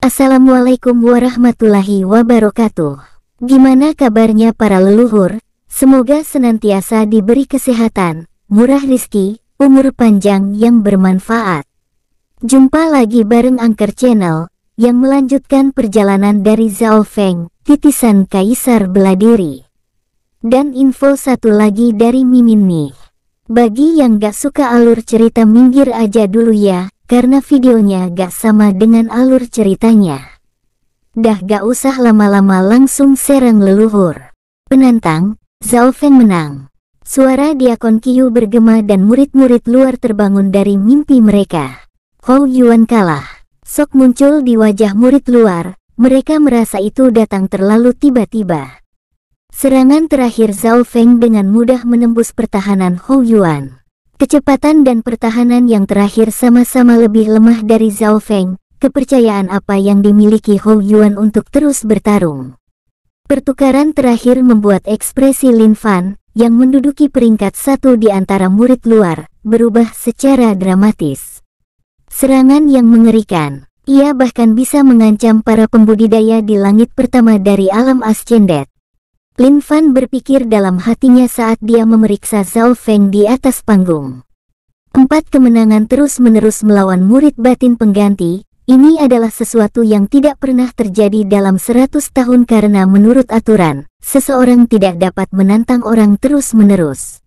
Assalamualaikum warahmatullahi wabarakatuh. Gimana kabarnya para leluhur? Semoga senantiasa diberi kesehatan, murah rizki, umur panjang yang bermanfaat. Jumpa lagi bareng Angker Channel, yang melanjutkan perjalanan dari Zhao Feng, titisan Kaisar Beladiri. Dan info satu lagi dari Mimin nih. Bagi yang gak suka alur cerita minggir aja dulu ya, karena videonya gak sama dengan alur ceritanya. Dah gak usah lama-lama langsung serang leluhur. Penantang, Zhao Feng menang. Suara Diakon Kiyu bergema dan murid-murid luar terbangun dari mimpi mereka. Hou Yuan kalah. Sok muncul di wajah murid luar, mereka merasa itu datang terlalu tiba-tiba. Serangan terakhir Zhao Feng dengan mudah menembus pertahanan Hou Yuan. Kecepatan dan pertahanan yang terakhir sama-sama lebih lemah dari Zhao Feng, kepercayaan apa yang dimiliki Hou Yuan untuk terus bertarung. Pertukaran terakhir membuat ekspresi Lin Fan, yang menduduki peringkat satu di antara murid luar, berubah secara dramatis. Serangan yang mengerikan, ia bahkan bisa mengancam para pembudidaya di langit pertama dari alam Ascendet, Lin Fan berpikir dalam hatinya saat dia memeriksa Zhao Feng di atas panggung. Empat kemenangan terus-menerus melawan murid batin pengganti, ini adalah sesuatu yang tidak pernah terjadi dalam seratus tahun karena menurut aturan, seseorang tidak dapat menantang orang terus-menerus.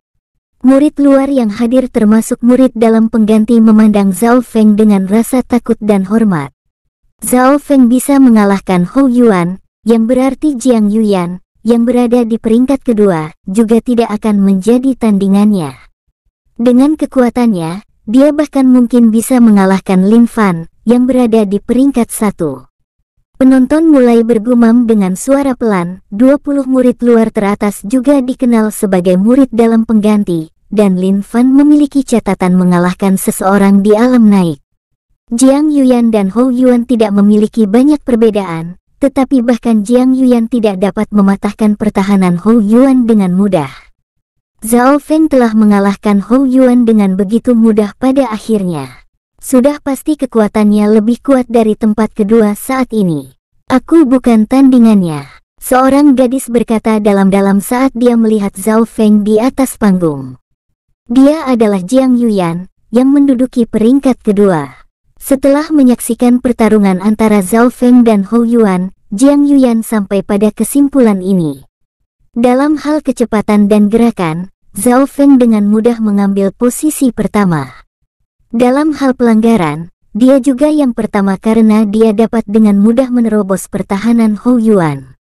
Murid luar yang hadir termasuk murid dalam pengganti memandang Zhao Feng dengan rasa takut dan hormat. Zhao Feng bisa mengalahkan Hou Yuan, yang berarti Jiang Yuan yang berada di peringkat kedua, juga tidak akan menjadi tandingannya. Dengan kekuatannya, dia bahkan mungkin bisa mengalahkan Lin Fan, yang berada di peringkat satu. Penonton mulai bergumam dengan suara pelan, 20 murid luar teratas juga dikenal sebagai murid dalam pengganti, dan Lin Fan memiliki catatan mengalahkan seseorang di alam naik. Jiang Yuan dan Hou Yuan tidak memiliki banyak perbedaan, tetapi bahkan Jiang Yuan tidak dapat mematahkan pertahanan Hou Yuan dengan mudah. Zhao Feng telah mengalahkan Hou Yuan dengan begitu mudah pada akhirnya. Sudah pasti kekuatannya lebih kuat dari tempat kedua saat ini. Aku bukan tandingannya. Seorang gadis berkata dalam-dalam saat dia melihat Zhao Feng di atas panggung. Dia adalah Jiang Yuan, yang menduduki peringkat kedua. Setelah menyaksikan pertarungan antara Zhao Feng dan Hou Yuan, Jiang Yuan sampai pada kesimpulan ini. Dalam hal kecepatan dan gerakan, Zhao Feng dengan mudah mengambil posisi pertama. Dalam hal pelanggaran, dia juga yang pertama karena dia dapat dengan mudah menerobos pertahanan Hou Yuan.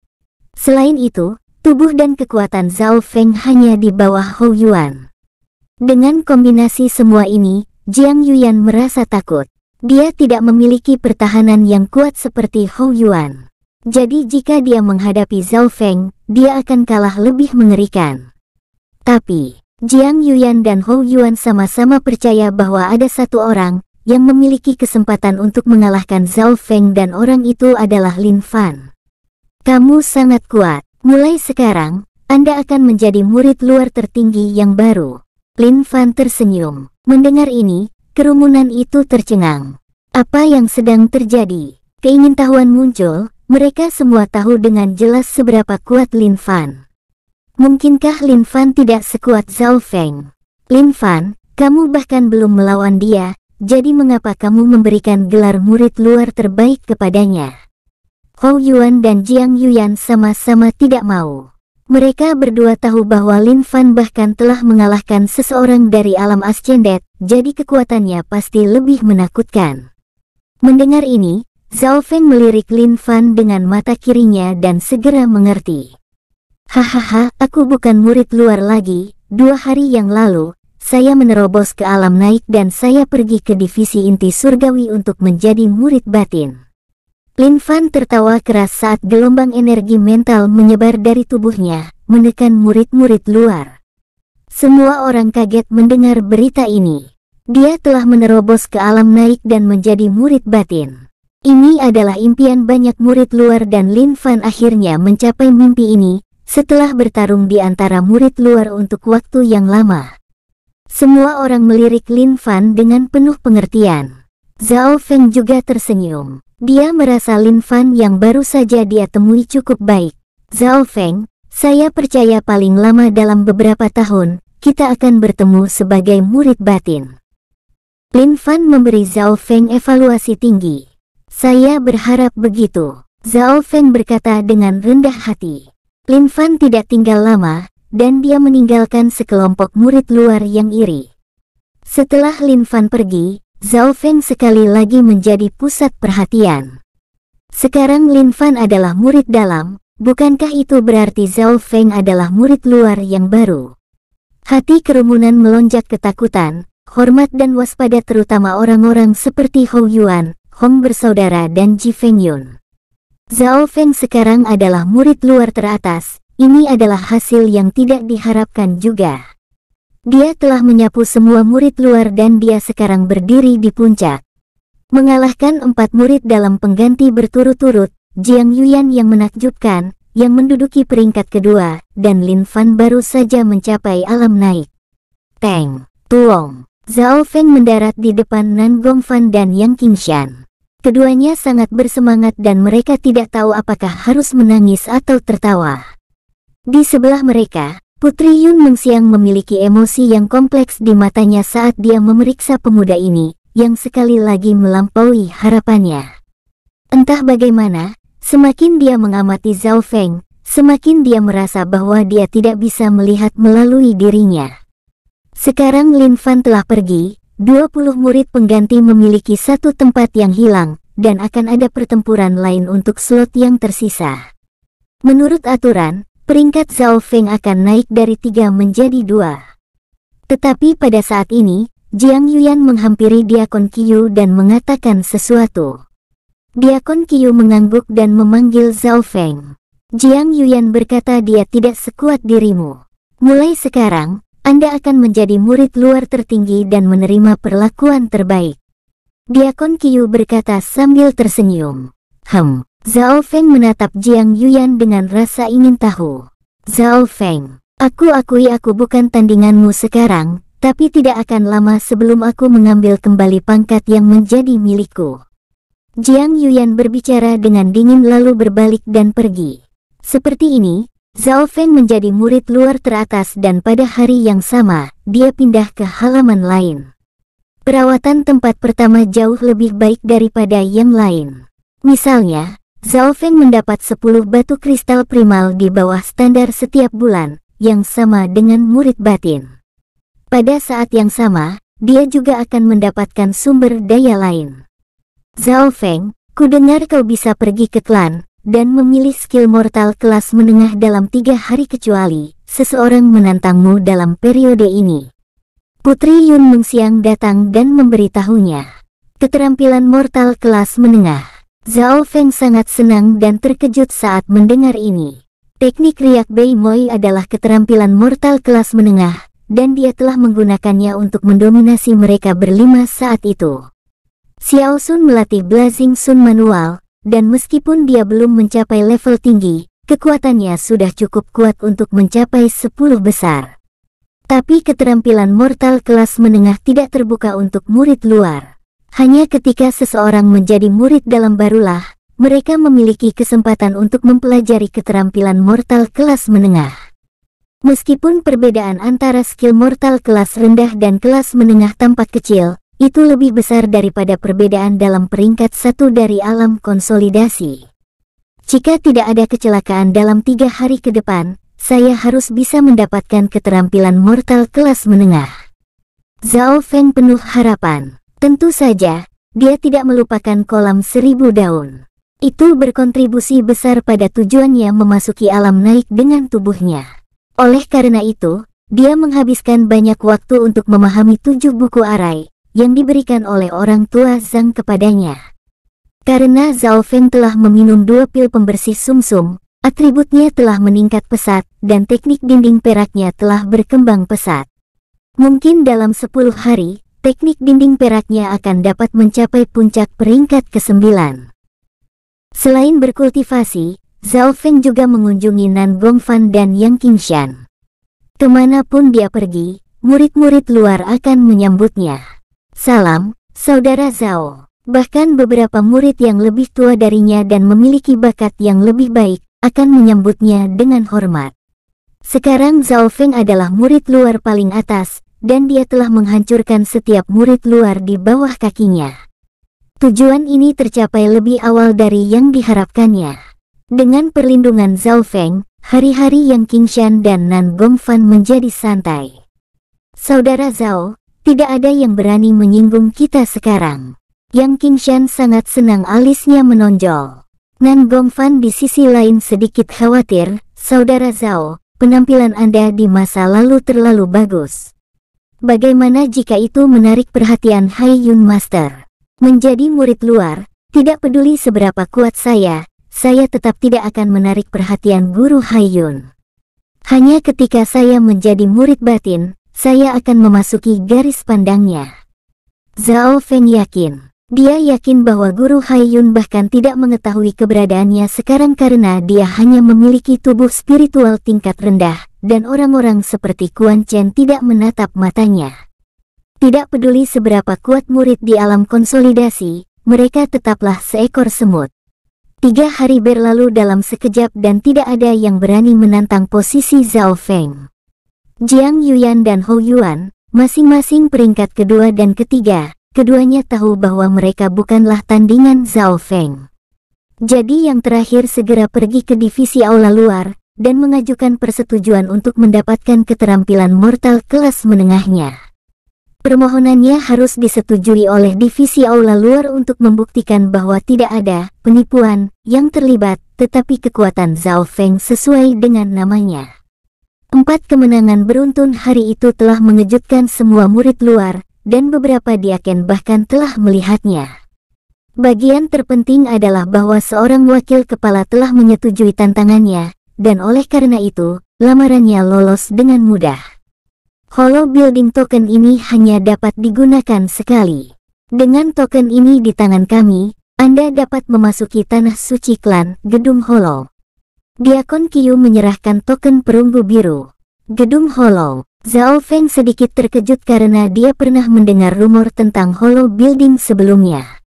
Selain itu, tubuh dan kekuatan Zhao Feng hanya di bawah Hou Yuan. Dengan kombinasi semua ini, Jiang Yuan merasa takut. Dia tidak memiliki pertahanan yang kuat seperti Hou Yuan. Jadi jika dia menghadapi Zhao Feng, dia akan kalah lebih mengerikan. Tapi, Jiang Yuan dan Hou Yuan sama-sama percaya bahwa ada satu orang yang memiliki kesempatan untuk mengalahkan Zhao Feng dan orang itu adalah Lin Fan. Kamu sangat kuat. Mulai sekarang, Anda akan menjadi murid luar tertinggi yang baru. Lin Fan tersenyum. Mendengar ini, Kerumunan itu tercengang. Apa yang sedang terjadi? Keingintahuan muncul, mereka semua tahu dengan jelas seberapa kuat Lin Fan. Mungkinkah Lin Fan tidak sekuat Zhao Feng? Lin Fan, kamu bahkan belum melawan dia, jadi mengapa kamu memberikan gelar murid luar terbaik kepadanya? Hou Yuan dan Jiang Yuan sama-sama tidak mau. Mereka berdua tahu bahwa Lin Fan bahkan telah mengalahkan seseorang dari alam Ascendet, jadi kekuatannya pasti lebih menakutkan. Mendengar ini, Zhao Feng melirik Lin Fan dengan mata kirinya dan segera mengerti. Hahaha, aku bukan murid luar lagi, dua hari yang lalu, saya menerobos ke alam naik dan saya pergi ke divisi inti surgawi untuk menjadi murid batin. Lin Fan tertawa keras saat gelombang energi mental menyebar dari tubuhnya, menekan murid-murid luar. Semua orang kaget mendengar berita ini. Dia telah menerobos ke alam naik dan menjadi murid batin. Ini adalah impian banyak murid luar dan Lin Fan akhirnya mencapai mimpi ini, setelah bertarung di antara murid luar untuk waktu yang lama. Semua orang melirik Lin Fan dengan penuh pengertian. Zhao Feng juga tersenyum. Dia merasa Lin Fan yang baru saja dia temui cukup baik. Zhao Feng, saya percaya paling lama dalam beberapa tahun, kita akan bertemu sebagai murid batin. Lin Fan memberi Zhao Feng evaluasi tinggi. Saya berharap begitu. Zhao Feng berkata dengan rendah hati. Lin Fan tidak tinggal lama, dan dia meninggalkan sekelompok murid luar yang iri. Setelah Lin Fan pergi, Zhao Feng sekali lagi menjadi pusat perhatian. Sekarang Lin Fan adalah murid dalam, bukankah itu berarti Zhao Feng adalah murid luar yang baru? Hati kerumunan melonjak ketakutan, hormat dan waspada terutama orang-orang seperti Hou Yuan, Hong bersaudara dan Ji Feng Yun. Zhao Feng sekarang adalah murid luar teratas, ini adalah hasil yang tidak diharapkan juga. Dia telah menyapu semua murid luar dan dia sekarang berdiri di puncak. Mengalahkan empat murid dalam pengganti berturut-turut, Jiang Yuan yang menakjubkan, yang menduduki peringkat kedua, dan Lin Fan baru saja mencapai alam naik. Teng, Tuong, Zhao Feng mendarat di depan Nan Gong Fan dan Yang Qingshan. Keduanya sangat bersemangat dan mereka tidak tahu apakah harus menangis atau tertawa. Di sebelah mereka, Putri Yun Mengsiang memiliki emosi yang kompleks di matanya saat dia memeriksa pemuda ini, yang sekali lagi melampaui harapannya. Entah bagaimana, semakin dia mengamati Zhao Feng, semakin dia merasa bahwa dia tidak bisa melihat melalui dirinya. Sekarang Lin Fan telah pergi, 20 murid pengganti memiliki satu tempat yang hilang, dan akan ada pertempuran lain untuk slot yang tersisa. Menurut aturan, peringkat Zhao Feng akan naik dari tiga menjadi dua. Tetapi pada saat ini, Jiang Yuan menghampiri Diakon Qiyu dan mengatakan sesuatu. Diakon Qiyu mengangguk dan memanggil Zhao Feng. Jiang Yuan berkata dia tidak sekuat dirimu. Mulai sekarang, Anda akan menjadi murid luar tertinggi dan menerima perlakuan terbaik. Diakon Qiyu berkata sambil tersenyum. Hmm, Zhao Feng menatap Jiang Yuyan dengan rasa ingin tahu. Zhao Feng, aku akui aku bukan tandinganmu sekarang, tapi tidak akan lama sebelum aku mengambil kembali pangkat yang menjadi milikku. Jiang Yuyan berbicara dengan dingin lalu berbalik dan pergi. Seperti ini, Zhao Feng menjadi murid luar teratas dan pada hari yang sama, dia pindah ke halaman lain. Perawatan tempat pertama jauh lebih baik daripada yang lain. Misalnya, Feng mendapat 10 batu kristal primal di bawah standar setiap bulan, yang sama dengan murid batin. Pada saat yang sama, dia juga akan mendapatkan sumber daya lain. Feng, ku dengar kau bisa pergi ke klan, dan memilih skill mortal kelas menengah dalam tiga hari kecuali seseorang menantangmu dalam periode ini. Putri Yun Mengsiang datang dan memberitahunya. Keterampilan mortal kelas menengah Zhao Feng sangat senang dan terkejut saat mendengar ini. Teknik riak Bei Moi adalah keterampilan mortal kelas menengah, dan dia telah menggunakannya untuk mendominasi mereka berlima saat itu. Xiao Sun melatih Blazing Sun manual, dan meskipun dia belum mencapai level tinggi, kekuatannya sudah cukup kuat untuk mencapai 10 besar. Tapi keterampilan mortal kelas menengah tidak terbuka untuk murid luar. Hanya ketika seseorang menjadi murid dalam barulah, mereka memiliki kesempatan untuk mempelajari keterampilan mortal kelas menengah. Meskipun perbedaan antara skill mortal kelas rendah dan kelas menengah tampak kecil, itu lebih besar daripada perbedaan dalam peringkat satu dari alam konsolidasi. Jika tidak ada kecelakaan dalam tiga hari ke depan, saya harus bisa mendapatkan keterampilan mortal kelas menengah. Zhao Feng penuh harapan. Tentu saja, dia tidak melupakan kolam seribu daun. Itu berkontribusi besar pada tujuannya memasuki alam naik dengan tubuhnya. Oleh karena itu, dia menghabiskan banyak waktu untuk memahami tujuh buku arai yang diberikan oleh orang tua Zhang kepadanya. Karena Zhao Feng telah meminum dua pil pembersih sumsum, -sum, atributnya telah meningkat pesat dan teknik dinding peraknya telah berkembang pesat. Mungkin dalam sepuluh hari, teknik dinding peraknya akan dapat mencapai puncak peringkat ke-9. Selain berkultivasi, Zhao Feng juga mengunjungi Nan Gongfan dan Yang Qingshan. Kemanapun dia pergi, murid-murid luar akan menyambutnya. Salam, Saudara Zhao. Bahkan beberapa murid yang lebih tua darinya dan memiliki bakat yang lebih baik, akan menyambutnya dengan hormat. Sekarang Zhao Feng adalah murid luar paling atas, dan dia telah menghancurkan setiap murid luar di bawah kakinya. Tujuan ini tercapai lebih awal dari yang diharapkannya. Dengan perlindungan Zhao Feng, hari-hari yang King Qingshan dan Nan Gongfan menjadi santai. Saudara Zhao, tidak ada yang berani menyinggung kita sekarang. Yang King Qingshan sangat senang alisnya menonjol. Nan Gongfan di sisi lain sedikit khawatir, Saudara Zhao, penampilan Anda di masa lalu terlalu bagus. Bagaimana jika itu menarik perhatian Hai Yun Master? Menjadi murid luar, tidak peduli seberapa kuat saya, saya tetap tidak akan menarik perhatian Guru Hai Yun. Hanya ketika saya menjadi murid batin, saya akan memasuki garis pandangnya. Zhao Feng yakin, dia yakin bahwa Guru Haiyun bahkan tidak mengetahui keberadaannya sekarang karena dia hanya memiliki tubuh spiritual tingkat rendah, dan orang-orang seperti Kuan Chen tidak menatap matanya. Tidak peduli seberapa kuat murid di alam konsolidasi, mereka tetaplah seekor semut. Tiga hari berlalu dalam sekejap dan tidak ada yang berani menantang posisi Zhao Feng. Jiang Yuan dan Hou Yuan, masing-masing peringkat kedua dan ketiga, Keduanya tahu bahwa mereka bukanlah tandingan Zhao Feng. Jadi yang terakhir segera pergi ke divisi aula luar dan mengajukan persetujuan untuk mendapatkan keterampilan mortal kelas menengahnya. Permohonannya harus disetujui oleh divisi aula luar untuk membuktikan bahwa tidak ada penipuan yang terlibat, tetapi kekuatan Zhao Feng sesuai dengan namanya. Empat kemenangan beruntun hari itu telah mengejutkan semua murid luar, dan beberapa diaken bahkan telah melihatnya. Bagian terpenting adalah bahwa seorang wakil kepala telah menyetujui tantangannya, dan oleh karena itu, lamarannya lolos dengan mudah. Hollow building token ini hanya dapat digunakan sekali. Dengan token ini di tangan kami, Anda dapat memasuki tanah suci klan Gedung Hollow. Diakon Kiyu menyerahkan token perunggu biru. Gedung Hollow Zhao Feng sedikit terkejut karena dia pernah mendengar rumor tentang Hollow Building sebelumnya.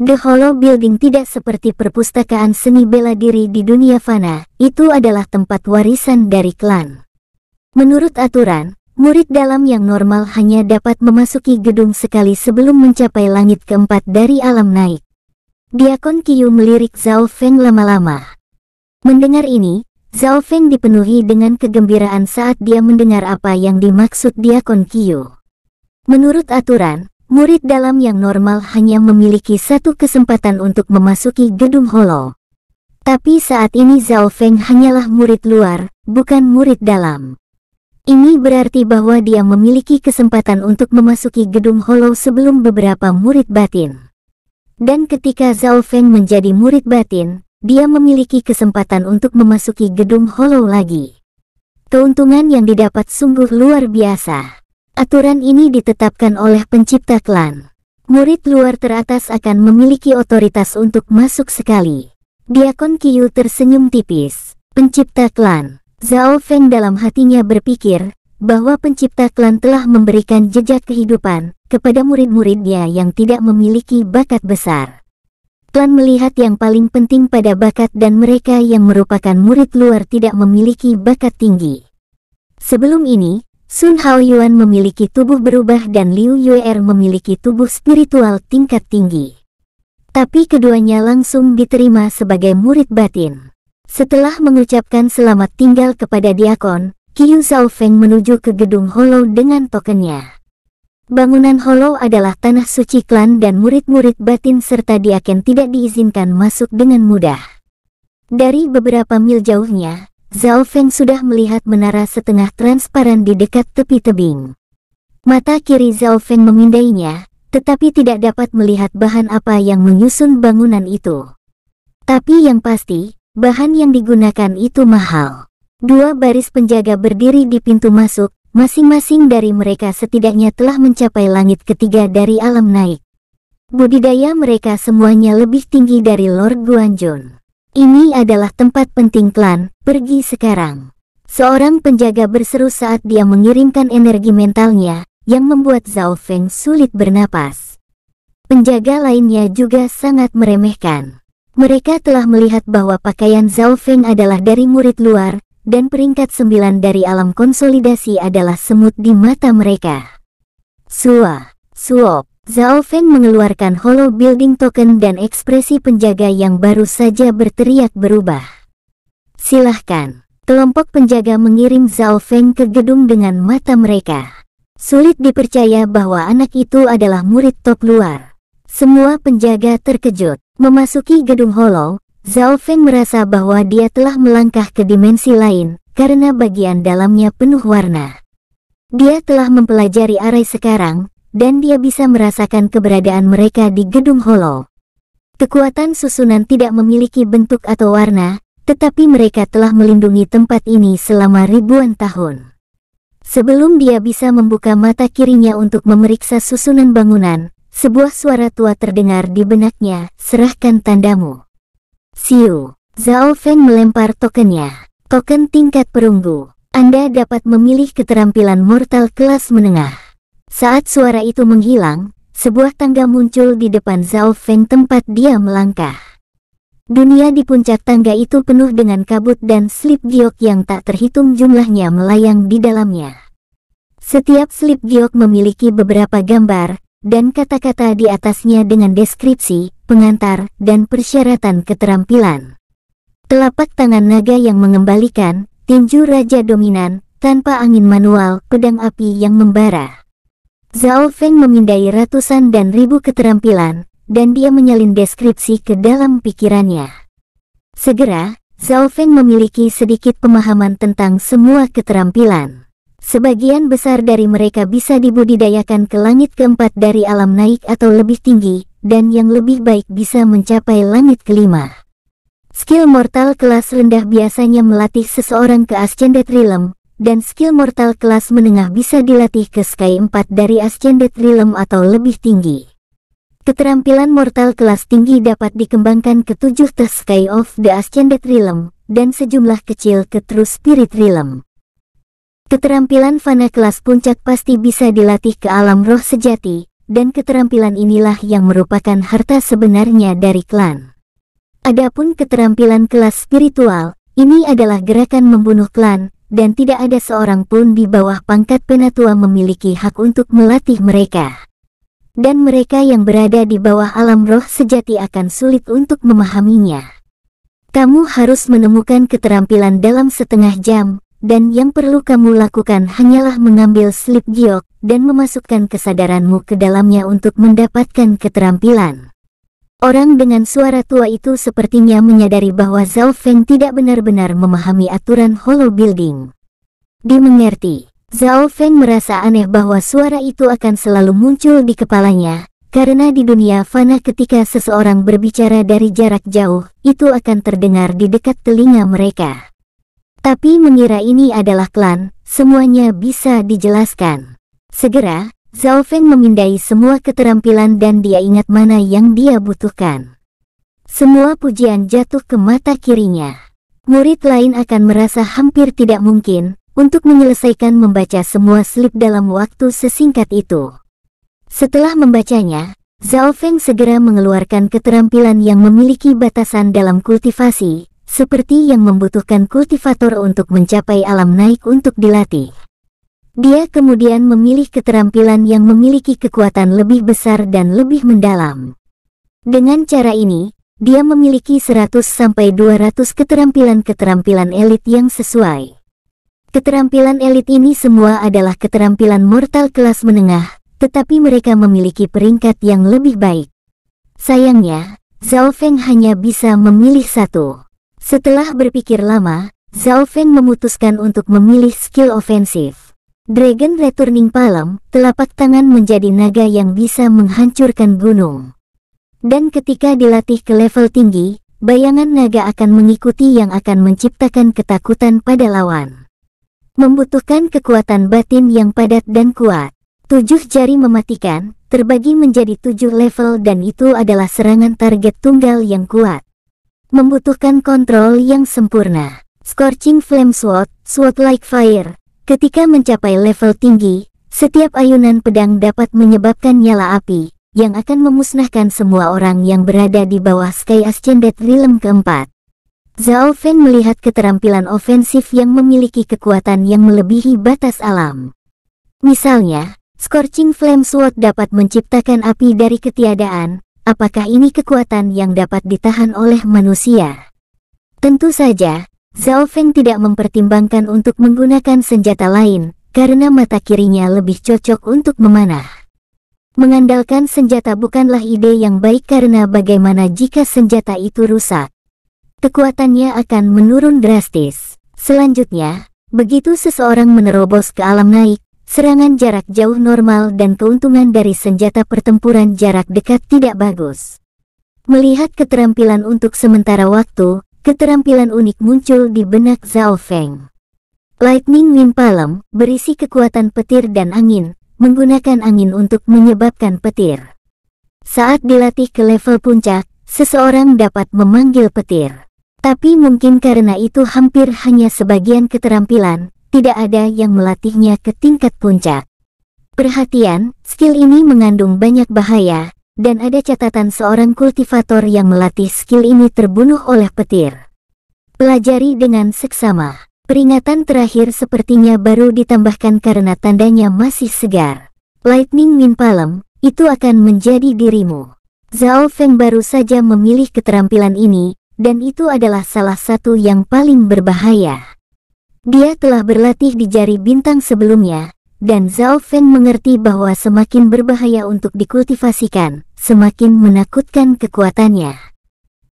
The Hollow Building tidak seperti perpustakaan seni bela diri di dunia fana, itu adalah tempat warisan dari klan. Menurut aturan, murid dalam yang normal hanya dapat memasuki gedung sekali sebelum mencapai langit keempat dari alam naik. Diakon Kiyu melirik Zhao Feng lama-lama. Mendengar ini, Zhao Feng dipenuhi dengan kegembiraan saat dia mendengar apa yang dimaksud Diakon Qiu. Menurut aturan, murid dalam yang normal hanya memiliki satu kesempatan untuk memasuki gedung holo. Tapi saat ini Zhao Feng hanyalah murid luar, bukan murid dalam. Ini berarti bahwa dia memiliki kesempatan untuk memasuki gedung holo sebelum beberapa murid batin. Dan ketika Zhao Feng menjadi murid batin, dia memiliki kesempatan untuk memasuki gedung Hollow lagi. Keuntungan yang didapat sungguh luar biasa. Aturan ini ditetapkan oleh pencipta klan. Murid luar teratas akan memiliki otoritas untuk masuk sekali. Diakon Kiyu tersenyum tipis. Pencipta klan, Zhao Feng dalam hatinya berpikir bahwa pencipta klan telah memberikan jejak kehidupan kepada murid-muridnya yang tidak memiliki bakat besar. Tuan melihat yang paling penting pada bakat dan mereka yang merupakan murid luar tidak memiliki bakat tinggi. Sebelum ini, Sun Hao Yuan memiliki tubuh berubah dan Liu Yuer memiliki tubuh spiritual tingkat tinggi. Tapi keduanya langsung diterima sebagai murid batin. Setelah mengucapkan selamat tinggal kepada Diakon, Qiu Zhao Feng menuju ke gedung Hollow dengan tokennya. Bangunan Hollow adalah tanah suci klan dan murid-murid batin serta diaken tidak diizinkan masuk dengan mudah. Dari beberapa mil jauhnya, Zhao Feng sudah melihat menara setengah transparan di dekat tepi tebing. Mata kiri Zhao Feng memindainya, tetapi tidak dapat melihat bahan apa yang menyusun bangunan itu. Tapi yang pasti, bahan yang digunakan itu mahal. Dua baris penjaga berdiri di pintu masuk, Masing-masing dari mereka setidaknya telah mencapai langit ketiga dari alam naik. Budidaya mereka semuanya lebih tinggi dari Lord Guanjun. Ini adalah tempat penting klan, pergi sekarang. Seorang penjaga berseru saat dia mengirimkan energi mentalnya, yang membuat Zhao Feng sulit bernapas. Penjaga lainnya juga sangat meremehkan. Mereka telah melihat bahwa pakaian Zhao Feng adalah dari murid luar, dan peringkat 9 dari alam konsolidasi adalah semut di mata mereka. Sua, Suop, Zhao Feng mengeluarkan hollow building token dan ekspresi penjaga yang baru saja berteriak berubah. Silahkan, kelompok penjaga mengirim Zhao Feng ke gedung dengan mata mereka. Sulit dipercaya bahwa anak itu adalah murid top luar. Semua penjaga terkejut. Memasuki gedung hollow, Zhao Feng merasa bahwa dia telah melangkah ke dimensi lain, karena bagian dalamnya penuh warna. Dia telah mempelajari arai sekarang, dan dia bisa merasakan keberadaan mereka di gedung hollow. Kekuatan susunan tidak memiliki bentuk atau warna, tetapi mereka telah melindungi tempat ini selama ribuan tahun. Sebelum dia bisa membuka mata kirinya untuk memeriksa susunan bangunan, sebuah suara tua terdengar di benaknya, serahkan tandamu. Siu. Zhao Fen melempar tokennya. Token tingkat perunggu. Anda dapat memilih keterampilan mortal kelas menengah. Saat suara itu menghilang, sebuah tangga muncul di depan Zhao Fen tempat dia melangkah. Dunia di puncak tangga itu penuh dengan kabut dan slip giok yang tak terhitung jumlahnya melayang di dalamnya. Setiap slip giok memiliki beberapa gambar, dan kata-kata di atasnya dengan deskripsi, pengantar, dan persyaratan keterampilan. Telapak tangan naga yang mengembalikan, tinju raja dominan, tanpa angin manual, pedang api yang membara. Zhao Feng memindai ratusan dan ribu keterampilan, dan dia menyalin deskripsi ke dalam pikirannya. Segera, Zhao Feng memiliki sedikit pemahaman tentang semua keterampilan. Sebagian besar dari mereka bisa dibudidayakan ke langit keempat dari alam naik atau lebih tinggi, dan yang lebih baik bisa mencapai langit kelima. Skill mortal kelas rendah biasanya melatih seseorang ke Ascended Realm, dan skill mortal kelas menengah bisa dilatih ke Sky 4 dari Ascended Realm atau lebih tinggi. Keterampilan mortal kelas tinggi dapat dikembangkan ke tujuh The Sky of the Ascended Realm, dan sejumlah kecil ke True Spirit Realm. Keterampilan fana kelas puncak pasti bisa dilatih ke alam roh sejati, dan keterampilan inilah yang merupakan harta sebenarnya dari klan. Adapun keterampilan kelas spiritual, ini adalah gerakan membunuh klan, dan tidak ada seorang pun di bawah pangkat penatua memiliki hak untuk melatih mereka. Dan mereka yang berada di bawah alam roh sejati akan sulit untuk memahaminya. Kamu harus menemukan keterampilan dalam setengah jam, dan yang perlu kamu lakukan hanyalah mengambil slip giok dan memasukkan kesadaranmu ke dalamnya untuk mendapatkan keterampilan. Orang dengan suara tua itu sepertinya menyadari bahwa Zhao Feng tidak benar-benar memahami aturan hollow building. Dimengerti, Zhao Feng merasa aneh bahwa suara itu akan selalu muncul di kepalanya, karena di dunia fana ketika seseorang berbicara dari jarak jauh, itu akan terdengar di dekat telinga mereka. Tapi mengira ini adalah klan, semuanya bisa dijelaskan. Segera, Zhao Feng memindai semua keterampilan dan dia ingat mana yang dia butuhkan. Semua pujian jatuh ke mata kirinya. Murid lain akan merasa hampir tidak mungkin untuk menyelesaikan membaca semua slip dalam waktu sesingkat itu. Setelah membacanya, Zhao Feng segera mengeluarkan keterampilan yang memiliki batasan dalam kultivasi, seperti yang membutuhkan kultivator untuk mencapai alam naik untuk dilatih. Dia kemudian memilih keterampilan yang memiliki kekuatan lebih besar dan lebih mendalam. Dengan cara ini, dia memiliki 100-200 keterampilan-keterampilan elit yang sesuai. Keterampilan elit ini semua adalah keterampilan mortal kelas menengah, tetapi mereka memiliki peringkat yang lebih baik. Sayangnya, Zhao Feng hanya bisa memilih satu. Setelah berpikir lama, Zhao Feng memutuskan untuk memilih skill ofensif. Dragon Returning Palm, telapak tangan menjadi naga yang bisa menghancurkan gunung. Dan ketika dilatih ke level tinggi, bayangan naga akan mengikuti yang akan menciptakan ketakutan pada lawan. Membutuhkan kekuatan batin yang padat dan kuat. Tujuh jari mematikan, terbagi menjadi tujuh level dan itu adalah serangan target tunggal yang kuat membutuhkan kontrol yang sempurna. Scorching Flame Sword, Sword Like Fire. Ketika mencapai level tinggi, setiap ayunan pedang dapat menyebabkan nyala api, yang akan memusnahkan semua orang yang berada di bawah Sky Ascended Realm keempat. Zhao Feng melihat keterampilan ofensif yang memiliki kekuatan yang melebihi batas alam. Misalnya, Scorching Flame Sword dapat menciptakan api dari ketiadaan, apakah ini kekuatan yang dapat ditahan oleh manusia? Tentu saja, Zhao Feng tidak mempertimbangkan untuk menggunakan senjata lain, karena mata kirinya lebih cocok untuk memanah. Mengandalkan senjata bukanlah ide yang baik karena bagaimana jika senjata itu rusak? Kekuatannya akan menurun drastis. Selanjutnya, begitu seseorang menerobos ke alam naik, serangan jarak jauh normal dan keuntungan dari senjata pertempuran jarak dekat tidak bagus. Melihat keterampilan untuk sementara waktu, keterampilan unik muncul di benak Zhao Feng. Lightning Wind Palm berisi kekuatan petir dan angin, menggunakan angin untuk menyebabkan petir. Saat dilatih ke level puncak, seseorang dapat memanggil petir. Tapi mungkin karena itu hampir hanya sebagian keterampilan, tidak ada yang melatihnya ke tingkat puncak. Perhatian, skill ini mengandung banyak bahaya, dan ada catatan seorang kultivator yang melatih skill ini terbunuh oleh petir. Pelajari dengan seksama. Peringatan terakhir sepertinya baru ditambahkan karena tandanya masih segar. Lightning Wind Palm, itu akan menjadi dirimu. Zhao Feng baru saja memilih keterampilan ini, dan itu adalah salah satu yang paling berbahaya. Dia telah berlatih di jari bintang sebelumnya, dan Zhao Feng mengerti bahwa semakin berbahaya untuk dikultivasikan, semakin menakutkan kekuatannya.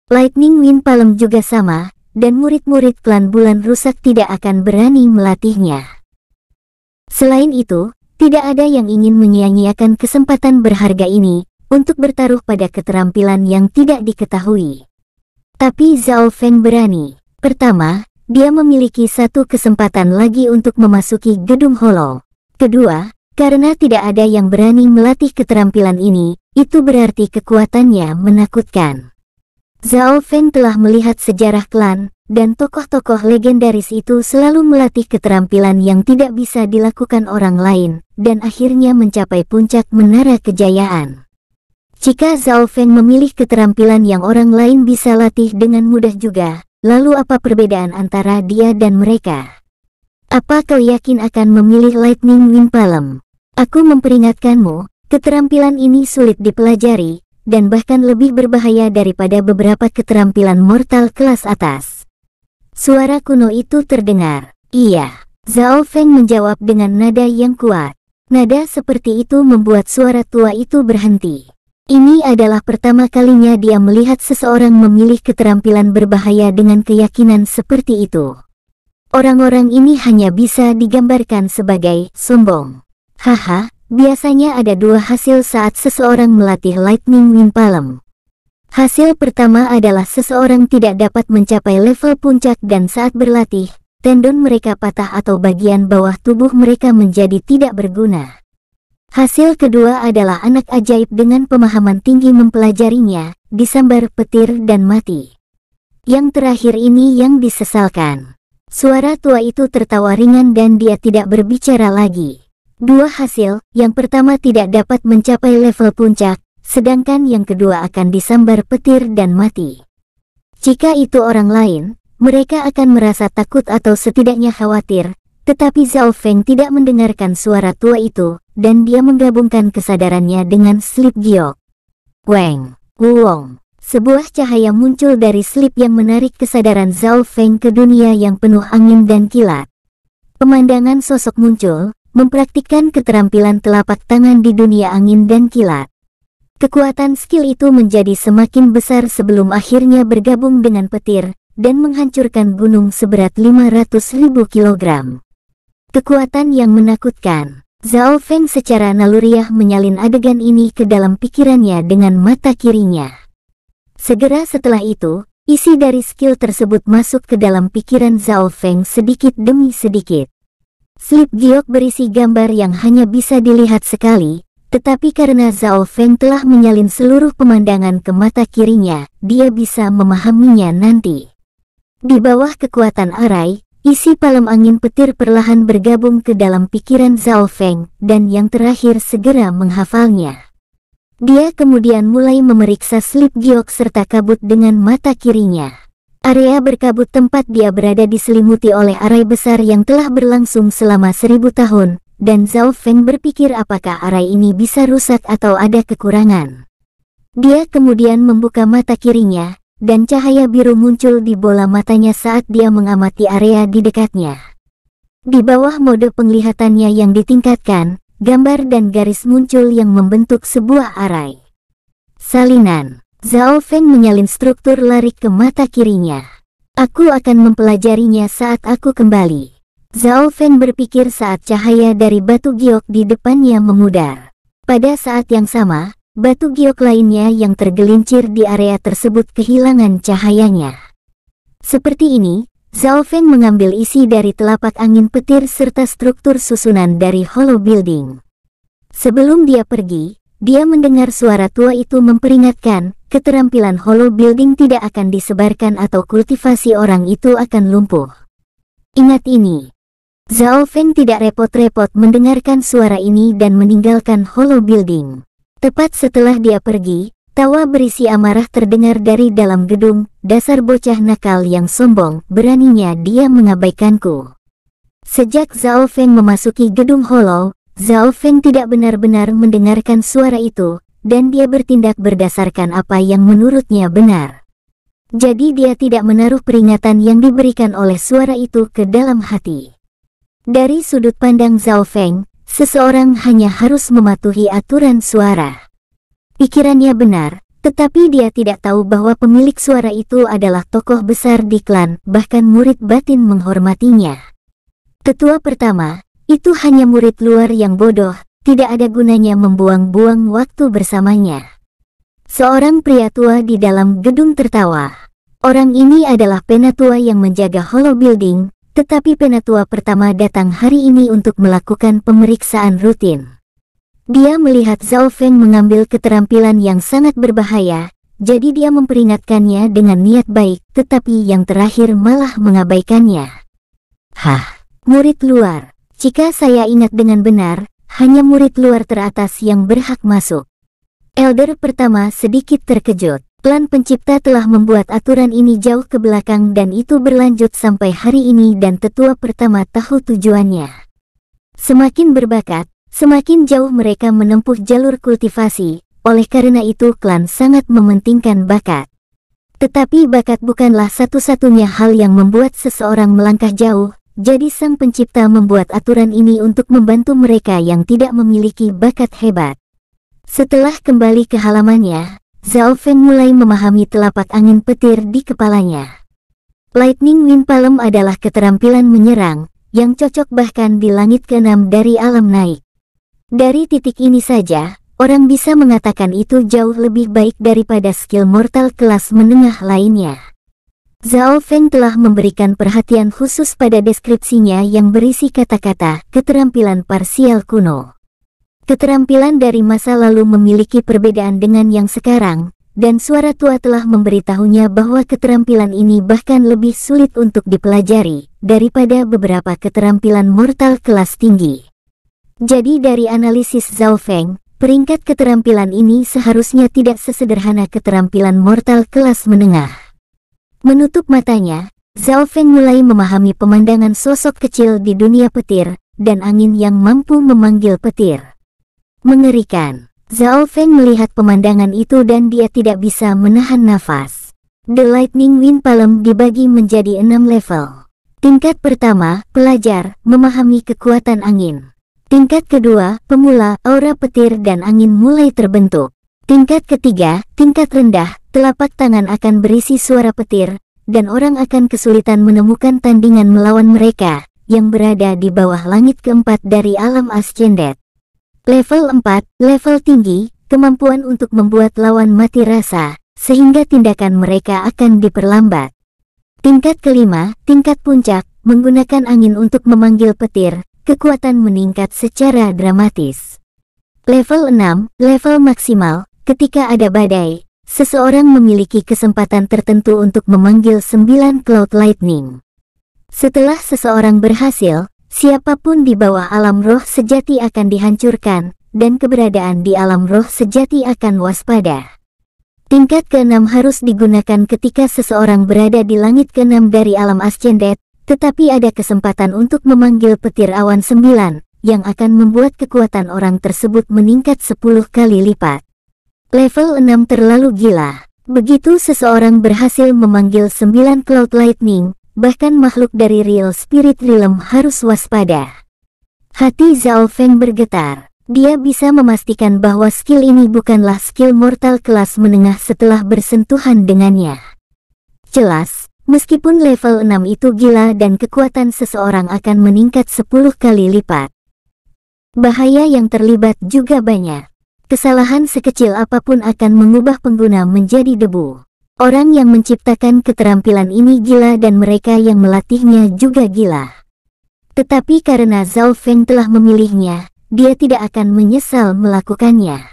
Lightning Wind Palem juga sama, dan murid-murid klan bulan rusak tidak akan berani melatihnya. Selain itu, tidak ada yang ingin menyia-nyiakan kesempatan berharga ini untuk bertaruh pada keterampilan yang tidak diketahui. Tapi Zhao Feng berani. Pertama, dia memiliki satu kesempatan lagi untuk memasuki gedung Hollow. Kedua, karena tidak ada yang berani melatih keterampilan ini, itu berarti kekuatannya menakutkan. Zhao Feng telah melihat sejarah klan, dan tokoh-tokoh legendaris itu selalu melatih keterampilan yang tidak bisa dilakukan orang lain, dan akhirnya mencapai puncak menara kejayaan. Jika Zhao Feng memilih keterampilan yang orang lain bisa latih dengan mudah juga, Lalu apa perbedaan antara dia dan mereka? Apa kau yakin akan memilih Lightning Palm? Aku memperingatkanmu, keterampilan ini sulit dipelajari, dan bahkan lebih berbahaya daripada beberapa keterampilan mortal kelas atas. Suara kuno itu terdengar. Iya, Zhao Feng menjawab dengan nada yang kuat. Nada seperti itu membuat suara tua itu berhenti. Ini adalah pertama kalinya dia melihat seseorang memilih keterampilan berbahaya dengan keyakinan seperti itu. Orang-orang ini hanya bisa digambarkan sebagai sombong. Haha, biasanya ada dua hasil saat seseorang melatih Lightning Wind Palm. Hasil pertama adalah seseorang tidak dapat mencapai level puncak dan saat berlatih, tendon mereka patah atau bagian bawah tubuh mereka menjadi tidak berguna. Hasil kedua adalah anak ajaib dengan pemahaman tinggi mempelajarinya, disambar petir dan mati. Yang terakhir ini yang disesalkan. Suara tua itu tertawa ringan dan dia tidak berbicara lagi. Dua hasil, yang pertama tidak dapat mencapai level puncak, sedangkan yang kedua akan disambar petir dan mati. Jika itu orang lain, mereka akan merasa takut atau setidaknya khawatir, tetapi Zhao Feng tidak mendengarkan suara tua itu, dan dia menggabungkan kesadarannya dengan slip giok. Weng, Wong, sebuah cahaya muncul dari slip yang menarik kesadaran Zhao Feng ke dunia yang penuh angin dan kilat. Pemandangan sosok muncul, mempraktikkan keterampilan telapak tangan di dunia angin dan kilat. Kekuatan skill itu menjadi semakin besar sebelum akhirnya bergabung dengan petir, dan menghancurkan gunung seberat 500.000 kg. Kekuatan yang menakutkan. Zhao Feng secara naluriah menyalin adegan ini ke dalam pikirannya dengan mata kirinya. Segera setelah itu, isi dari skill tersebut masuk ke dalam pikiran Zhao Feng sedikit demi sedikit. Slip giok berisi gambar yang hanya bisa dilihat sekali, tetapi karena Zhao Feng telah menyalin seluruh pemandangan ke mata kirinya, dia bisa memahaminya nanti. Di bawah kekuatan arai, Isi palem angin petir perlahan bergabung ke dalam pikiran Zhao Feng dan yang terakhir segera menghafalnya. Dia kemudian mulai memeriksa slip giok serta kabut dengan mata kirinya. Area berkabut tempat dia berada diselimuti oleh arai besar yang telah berlangsung selama seribu tahun, dan Zhao Feng berpikir apakah arai ini bisa rusak atau ada kekurangan. Dia kemudian membuka mata kirinya, dan cahaya biru muncul di bola matanya saat dia mengamati area di dekatnya. Di bawah mode penglihatannya yang ditingkatkan, gambar dan garis muncul yang membentuk sebuah arai. Salinan, Zhao Feng menyalin struktur lari ke mata kirinya. Aku akan mempelajarinya saat aku kembali. Zhao Feng berpikir saat cahaya dari batu giok di depannya memudar. Pada saat yang sama, Batu giok lainnya yang tergelincir di area tersebut kehilangan cahayanya. Seperti ini, Zhao Feng mengambil isi dari telapak angin petir serta struktur susunan dari hollow building. Sebelum dia pergi, dia mendengar suara tua itu memperingatkan, keterampilan hollow building tidak akan disebarkan atau kultivasi orang itu akan lumpuh. Ingat ini. Zhao Feng tidak repot-repot mendengarkan suara ini dan meninggalkan hollow building. Tepat setelah dia pergi, tawa berisi amarah terdengar dari dalam gedung, dasar bocah nakal yang sombong, beraninya dia mengabaikanku. Sejak Zhao Feng memasuki gedung hollow, Zhao Feng tidak benar-benar mendengarkan suara itu, dan dia bertindak berdasarkan apa yang menurutnya benar. Jadi dia tidak menaruh peringatan yang diberikan oleh suara itu ke dalam hati. Dari sudut pandang Zhao Feng, seseorang hanya harus mematuhi aturan suara. Pikirannya benar, tetapi dia tidak tahu bahwa pemilik suara itu adalah tokoh besar di klan, bahkan murid batin menghormatinya. Ketua pertama, itu hanya murid luar yang bodoh, tidak ada gunanya membuang-buang waktu bersamanya. Seorang pria tua di dalam gedung tertawa. Orang ini adalah penatua yang menjaga Hollow Building, tetapi penatua pertama datang hari ini untuk melakukan pemeriksaan rutin. Dia melihat Zhao Feng mengambil keterampilan yang sangat berbahaya, jadi dia memperingatkannya dengan niat baik, tetapi yang terakhir malah mengabaikannya. Hah, murid luar. Jika saya ingat dengan benar, hanya murid luar teratas yang berhak masuk. Elder pertama sedikit terkejut. Plan pencipta telah membuat aturan ini jauh ke belakang dan itu berlanjut sampai hari ini dan tetua pertama tahu tujuannya. Semakin berbakat, semakin jauh mereka menempuh jalur kultivasi, oleh karena itu klan sangat mementingkan bakat. Tetapi bakat bukanlah satu-satunya hal yang membuat seseorang melangkah jauh, jadi sang pencipta membuat aturan ini untuk membantu mereka yang tidak memiliki bakat hebat. Setelah kembali ke halamannya, Zhao Fen mulai memahami telapak angin petir di kepalanya. Lightning Wind Palm adalah keterampilan menyerang, yang cocok bahkan di langit keenam dari alam naik. Dari titik ini saja, orang bisa mengatakan itu jauh lebih baik daripada skill mortal kelas menengah lainnya. Zhao Feng telah memberikan perhatian khusus pada deskripsinya yang berisi kata-kata keterampilan parsial kuno. Keterampilan dari masa lalu memiliki perbedaan dengan yang sekarang, dan suara tua telah memberitahunya bahwa keterampilan ini bahkan lebih sulit untuk dipelajari daripada beberapa keterampilan mortal kelas tinggi. Jadi dari analisis Zhao Feng, peringkat keterampilan ini seharusnya tidak sesederhana keterampilan mortal kelas menengah. Menutup matanya, Zhao Feng mulai memahami pemandangan sosok kecil di dunia petir, dan angin yang mampu memanggil petir. Mengerikan. Zhao Feng melihat pemandangan itu dan dia tidak bisa menahan nafas. The Lightning Wind Palm dibagi menjadi enam level. Tingkat pertama, pelajar, memahami kekuatan angin. Tingkat kedua, pemula, aura petir dan angin mulai terbentuk. Tingkat ketiga, tingkat rendah, telapak tangan akan berisi suara petir, dan orang akan kesulitan menemukan tandingan melawan mereka, yang berada di bawah langit keempat dari alam ascended. Level 4, level tinggi, kemampuan untuk membuat lawan mati rasa, sehingga tindakan mereka akan diperlambat. Tingkat kelima, tingkat puncak, menggunakan angin untuk memanggil petir, kekuatan meningkat secara dramatis. Level 6, level maksimal, ketika ada badai, seseorang memiliki kesempatan tertentu untuk memanggil 9 Cloud Lightning. Setelah seseorang berhasil, Siapapun di bawah alam roh sejati akan dihancurkan, dan keberadaan di alam roh sejati akan waspada. Tingkat keenam harus digunakan ketika seseorang berada di langit keenam dari alam Ascendet, tetapi ada kesempatan untuk memanggil petir awan sembilan, yang akan membuat kekuatan orang tersebut meningkat sepuluh kali lipat. Level 6 terlalu gila. Begitu seseorang berhasil memanggil sembilan Cloud Lightning, bahkan makhluk dari real spirit realm harus waspada. Hati Zhao Feng bergetar. Dia bisa memastikan bahwa skill ini bukanlah skill mortal kelas menengah setelah bersentuhan dengannya. Jelas, meskipun level 6 itu gila dan kekuatan seseorang akan meningkat 10 kali lipat. Bahaya yang terlibat juga banyak. Kesalahan sekecil apapun akan mengubah pengguna menjadi debu. Orang yang menciptakan keterampilan ini gila dan mereka yang melatihnya juga gila. Tetapi karena Zhao Feng telah memilihnya, dia tidak akan menyesal melakukannya.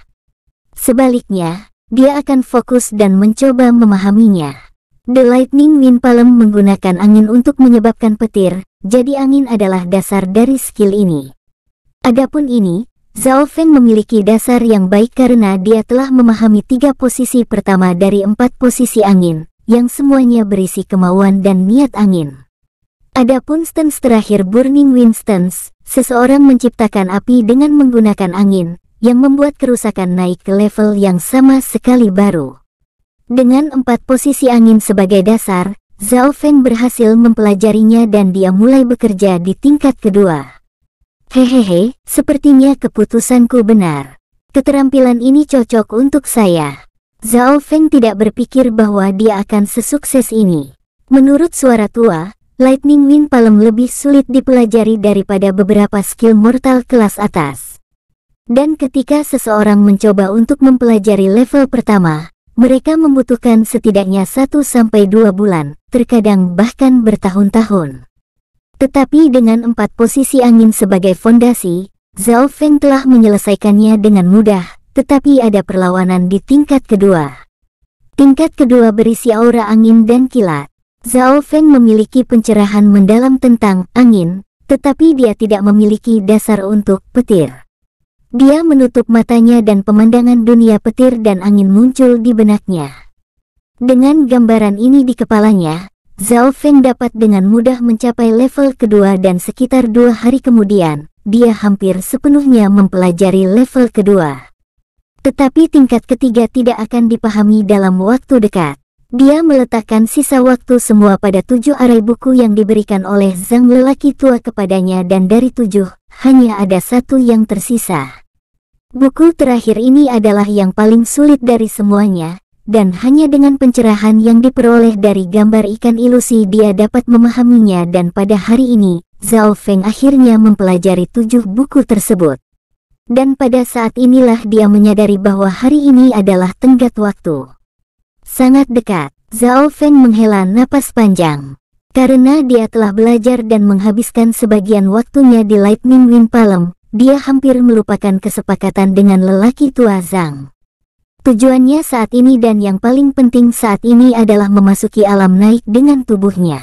Sebaliknya, dia akan fokus dan mencoba memahaminya. The Lightning Wind Palm menggunakan angin untuk menyebabkan petir, jadi angin adalah dasar dari skill ini. Adapun ini, Zhao Feng memiliki dasar yang baik karena dia telah memahami tiga posisi pertama dari empat posisi angin, yang semuanya berisi kemauan dan niat angin. Adapun stance terakhir Burning Wind Stance, seseorang menciptakan api dengan menggunakan angin, yang membuat kerusakan naik ke level yang sama sekali baru. Dengan empat posisi angin sebagai dasar, Zhao Feng berhasil mempelajarinya dan dia mulai bekerja di tingkat kedua. Hehehe, sepertinya keputusanku benar. Keterampilan ini cocok untuk saya. Zhao Feng tidak berpikir bahwa dia akan sesukses ini. Menurut suara tua, Lightning Wind Palm lebih sulit dipelajari daripada beberapa skill mortal kelas atas. Dan ketika seseorang mencoba untuk mempelajari level pertama, mereka membutuhkan setidaknya 1-2 bulan, terkadang bahkan bertahun-tahun. Tetapi dengan empat posisi angin sebagai fondasi, Zhao Feng telah menyelesaikannya dengan mudah, tetapi ada perlawanan di tingkat kedua. Tingkat kedua berisi aura angin dan kilat. Zhao Feng memiliki pencerahan mendalam tentang angin, tetapi dia tidak memiliki dasar untuk petir. Dia menutup matanya dan pemandangan dunia petir dan angin muncul di benaknya. Dengan gambaran ini di kepalanya, Zhao Feng dapat dengan mudah mencapai level kedua dan sekitar dua hari kemudian, dia hampir sepenuhnya mempelajari level kedua. Tetapi tingkat ketiga tidak akan dipahami dalam waktu dekat. Dia meletakkan sisa waktu semua pada tujuh arai buku yang diberikan oleh Zhang lelaki tua kepadanya dan dari tujuh, hanya ada satu yang tersisa. Buku terakhir ini adalah yang paling sulit dari semuanya, dan hanya dengan pencerahan yang diperoleh dari gambar ikan ilusi dia dapat memahaminya dan pada hari ini, Zhao Feng akhirnya mempelajari tujuh buku tersebut. Dan pada saat inilah dia menyadari bahwa hari ini adalah tenggat waktu. Sangat dekat, Zhao Feng menghela napas panjang. Karena dia telah belajar dan menghabiskan sebagian waktunya di Lightning Wind Palm, dia hampir melupakan kesepakatan dengan lelaki tua Zhang. Tujuannya saat ini dan yang paling penting saat ini adalah memasuki alam naik dengan tubuhnya.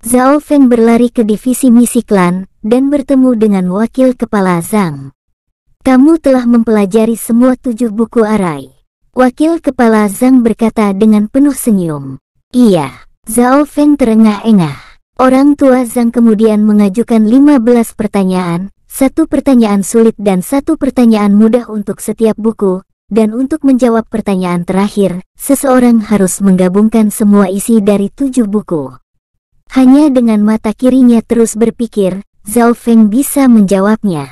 Zhao Feng berlari ke divisi misi klan, dan bertemu dengan wakil kepala Zhang. Kamu telah mempelajari semua tujuh buku arai. Wakil kepala Zhang berkata dengan penuh senyum. Iya, Zhao Feng terengah-engah. Orang tua Zhang kemudian mengajukan 15 pertanyaan, satu pertanyaan sulit dan satu pertanyaan mudah untuk setiap buku, dan untuk menjawab pertanyaan terakhir, seseorang harus menggabungkan semua isi dari tujuh buku. Hanya dengan mata kirinya terus berpikir, Zhao Feng bisa menjawabnya.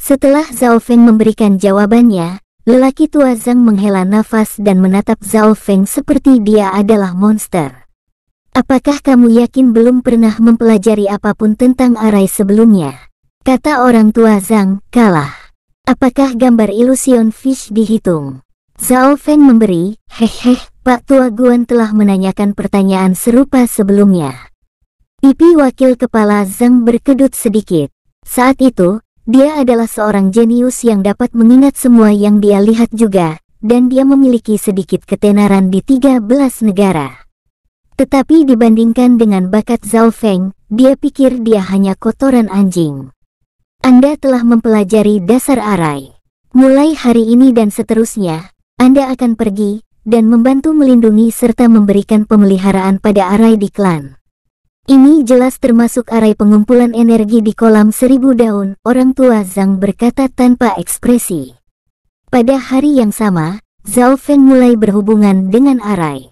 Setelah Zhao Feng memberikan jawabannya, lelaki tua Zhang menghela nafas dan menatap Zhao Feng seperti dia adalah monster. Apakah kamu yakin belum pernah mempelajari apapun tentang arai sebelumnya? Kata orang tua Zhang, kalah. Apakah gambar ilusion fish dihitung? Zhao Feng memberi, hehehe, Pak Tua Guan telah menanyakan pertanyaan serupa sebelumnya. Pipi wakil kepala Zhang berkedut sedikit. Saat itu, dia adalah seorang jenius yang dapat mengingat semua yang dia lihat juga, dan dia memiliki sedikit ketenaran di 13 negara. Tetapi dibandingkan dengan bakat Zhao Feng, dia pikir dia hanya kotoran anjing. Anda telah mempelajari dasar arai. Mulai hari ini dan seterusnya, Anda akan pergi dan membantu melindungi serta memberikan pemeliharaan pada arai di klan. Ini jelas termasuk arai pengumpulan energi di kolam seribu daun, orang tua Zhang berkata tanpa ekspresi. Pada hari yang sama, Zhao Feng mulai berhubungan dengan arai.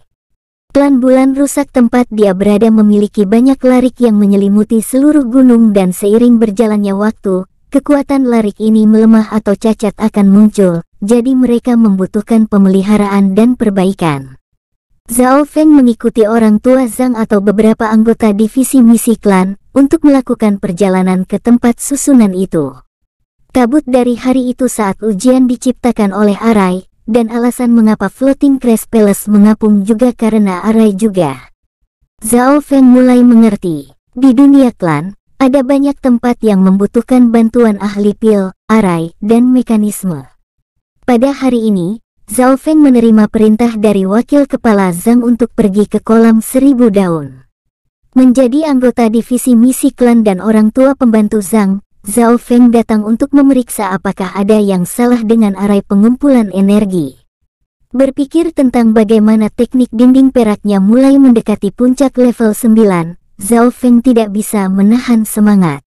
Iklan bulan rusak tempat dia berada memiliki banyak larik yang menyelimuti seluruh gunung dan seiring berjalannya waktu, kekuatan larik ini melemah atau cacat akan muncul, jadi mereka membutuhkan pemeliharaan dan perbaikan. Zhao Feng mengikuti orang tua Zhang atau beberapa anggota divisi misi klan untuk melakukan perjalanan ke tempat susunan itu. Kabut dari hari itu saat ujian diciptakan oleh Arai, dan alasan mengapa Floating Crest Palace mengapung juga karena Arai juga. Zhao Feng mulai mengerti, di dunia klan, ada banyak tempat yang membutuhkan bantuan ahli pil, arai, dan mekanisme. Pada hari ini, Zhao Feng menerima perintah dari Wakil Kepala Zhang untuk pergi ke kolam seribu daun. Menjadi anggota divisi misi klan dan orang tua pembantu Zhang, Zhao Feng datang untuk memeriksa apakah ada yang salah dengan arai pengumpulan energi. Berpikir tentang bagaimana teknik dinding peraknya mulai mendekati puncak level 9, Zhao Feng tidak bisa menahan semangat.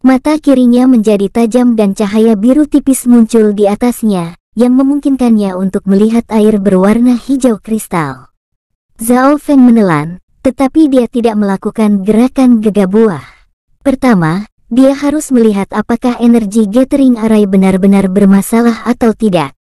Mata kirinya menjadi tajam dan cahaya biru tipis muncul di atasnya, yang memungkinkannya untuk melihat air berwarna hijau kristal. Zhao Feng menelan, tetapi dia tidak melakukan gerakan gegabah. Pertama, dia harus melihat apakah energi gathering arai benar-benar bermasalah atau tidak.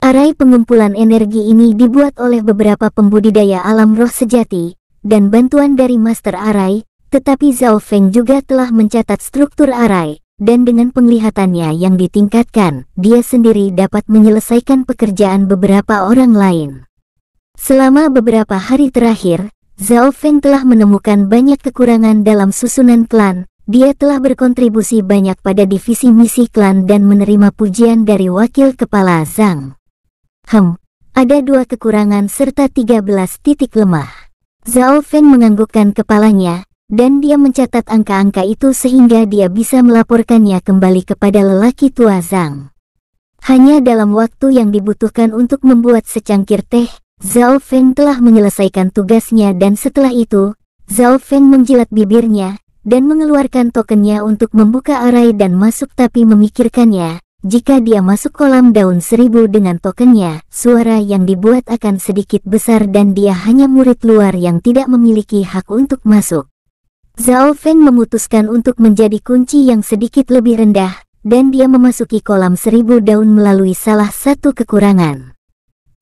Arai pengumpulan energi ini dibuat oleh beberapa pembudidaya alam roh sejati, dan bantuan dari Master Arai, tetapi Zhao Feng juga telah mencatat struktur Arai, dan dengan penglihatannya yang ditingkatkan, dia sendiri dapat menyelesaikan pekerjaan beberapa orang lain. Selama beberapa hari terakhir, Zhao Feng telah menemukan banyak kekurangan dalam susunan klan, dia telah berkontribusi banyak pada divisi misi klan dan menerima pujian dari Wakil Kepala Zhang. Hem, ada dua kekurangan serta 13 titik lemah. Zhao Feng menganggukkan kepalanya, dan dia mencatat angka-angka itu sehingga dia bisa melaporkannya kembali kepada lelaki tua Zhang. Hanya dalam waktu yang dibutuhkan untuk membuat secangkir teh, Zhao Feng telah menyelesaikan tugasnya dan setelah itu, Zhao Feng menjilat bibirnya, dan mengeluarkan tokennya untuk membuka array dan masuk tapi memikirkannya, jika dia masuk kolam daun seribu dengan tokennya, suara yang dibuat akan sedikit besar dan dia hanya murid luar yang tidak memiliki hak untuk masuk. Zhao Feng memutuskan untuk menjadi kunci yang sedikit lebih rendah, dan dia memasuki kolam seribu daun melalui salah satu kekurangan.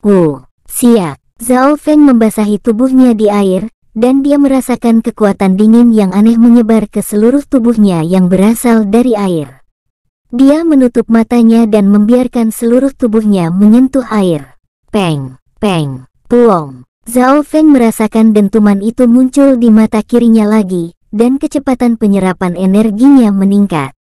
Wu, oh, siap. Zhao Feng membasahi tubuhnya di air, dan dia merasakan kekuatan dingin yang aneh menyebar ke seluruh tubuhnya yang berasal dari air. Dia menutup matanya dan membiarkan seluruh tubuhnya menyentuh air. Peng, peng, puong. Zhao Feng merasakan dentuman itu muncul di mata kirinya lagi, dan kecepatan penyerapan energinya meningkat.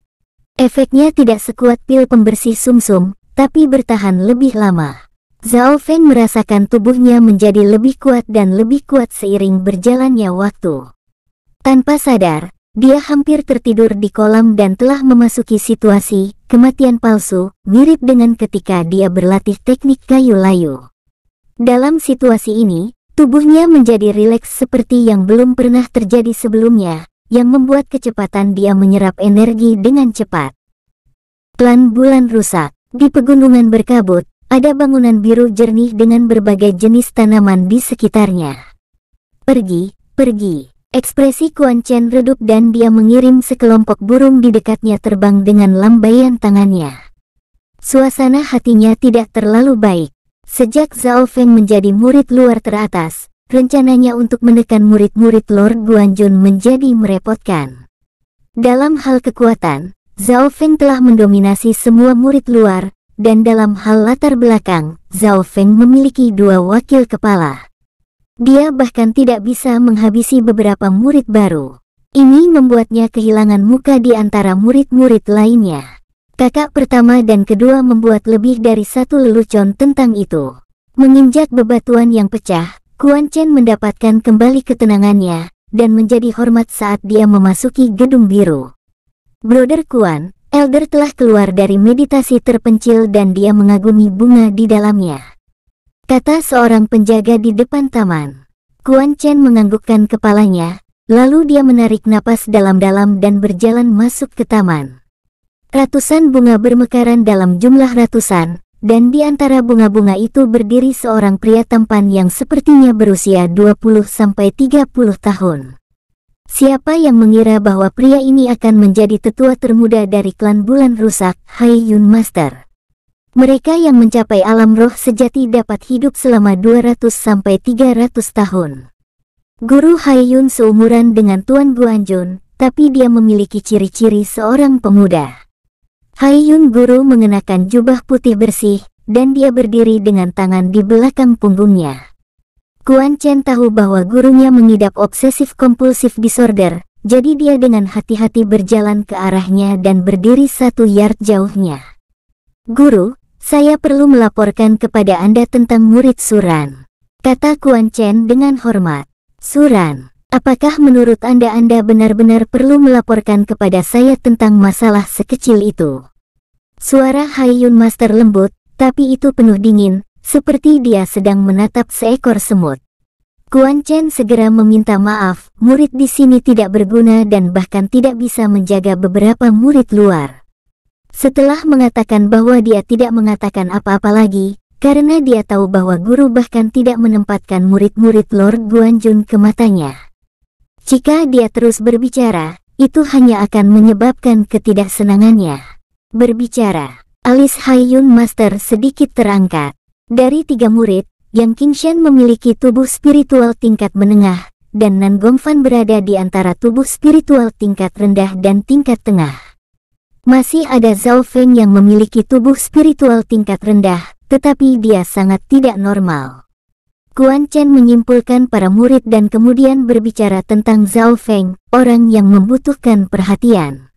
Efeknya tidak sekuat pil pembersih sumsum, -sum, tapi bertahan lebih lama. Zhao Feng merasakan tubuhnya menjadi lebih kuat dan lebih kuat seiring berjalannya waktu. Tanpa sadar, dia hampir tertidur di kolam dan telah memasuki situasi kematian palsu, mirip dengan ketika dia berlatih teknik kayu layu. Dalam situasi ini, tubuhnya menjadi rileks seperti yang belum pernah terjadi sebelumnya, yang membuat kecepatan dia menyerap energi dengan cepat. Plan bulan rusak. Di pegunungan berkabut, ada bangunan biru jernih dengan berbagai jenis tanaman di sekitarnya. Pergi, pergi. Ekspresi Kuan Chen redup dan dia mengirim sekelompok burung di dekatnya terbang dengan lambaian tangannya. Suasana hatinya tidak terlalu baik. Sejak Zhao Feng menjadi murid luar teratas, rencananya untuk menekan murid-murid Lord Guan Jun menjadi merepotkan. Dalam hal kekuatan, Zhao Feng telah mendominasi semua murid luar, dan dalam hal latar belakang, Zhao Feng memiliki dua wakil kepala. Dia bahkan tidak bisa menghabisi beberapa murid baru. Ini membuatnya kehilangan muka di antara murid-murid lainnya. Kakak pertama dan kedua membuat lebih dari satu lelucon tentang itu. Menginjak bebatuan yang pecah, Kuan Chen mendapatkan kembali ketenangannya dan menjadi hormat saat dia memasuki gedung biru. Brother Kuan, Elder telah keluar dari meditasi terpencil dan dia mengagumi bunga di dalamnya. Kata seorang penjaga di depan taman. Kuan Chen menganggukkan kepalanya, lalu dia menarik napas dalam-dalam dan berjalan masuk ke taman. Ratusan bunga bermekaran dalam jumlah ratusan, dan di antara bunga-bunga itu berdiri seorang pria tampan yang sepertinya berusia 20-30 tahun. Siapa yang mengira bahwa pria ini akan menjadi tetua termuda dari klan bulan rusak, Hai Yun Master? Mereka yang mencapai alam roh sejati dapat hidup selama 200-300 tahun. Guru Hai Yun seumuran dengan Tuan Guan Jun, tapi dia memiliki ciri-ciri seorang pemuda. Hai Yun Guru mengenakan jubah putih bersih, dan dia berdiri dengan tangan di belakang punggungnya. Kuan Chen tahu bahwa gurunya mengidap obsesif kompulsif disorder, jadi dia dengan hati-hati berjalan ke arahnya dan berdiri satu yard jauhnya. Guru, saya perlu melaporkan kepada Anda tentang murid Suran. Kata Kuan Chen dengan hormat. Suran, apakah menurut Anda Anda benar-benar perlu melaporkan kepada saya tentang masalah sekecil itu? Suara Hai Yun Master lembut, tapi itu penuh dingin, seperti dia sedang menatap seekor semut. Guan Chen segera meminta maaf, murid di sini tidak berguna dan bahkan tidak bisa menjaga beberapa murid luar. Setelah mengatakan bahwa dia tidak mengatakan apa-apa lagi, karena dia tahu bahwa guru bahkan tidak menempatkan murid-murid Lord Guan Jun ke matanya. Jika dia terus berbicara, itu hanya akan menyebabkan ketidaksenangannya. Berbicara, alis Hai Yun Master sedikit terangkat. Dari tiga murid, Yang Qingshan memiliki tubuh spiritual tingkat menengah, dan Nan Gongfan berada di antara tubuh spiritual tingkat rendah dan tingkat tengah. Masih ada Zhao Feng yang memiliki tubuh spiritual tingkat rendah, tetapi dia sangat tidak normal. Kuan Chen menyimpulkan para murid dan kemudian berbicara tentang Zhao Feng, orang yang membutuhkan perhatian.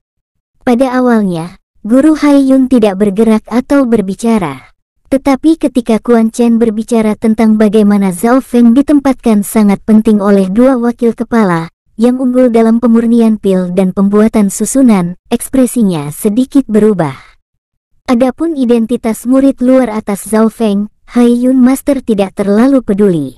Pada awalnya, Guru Hai Yun tidak bergerak atau berbicara. Tetapi ketika Kuan Chen berbicara tentang bagaimana Zhao Feng ditempatkan sangat penting oleh dua wakil kepala, yang unggul dalam pemurnian pil dan pembuatan susunan, ekspresinya sedikit berubah. Adapun identitas murid luar atas Zhao Feng, Hai Yun Master tidak terlalu peduli.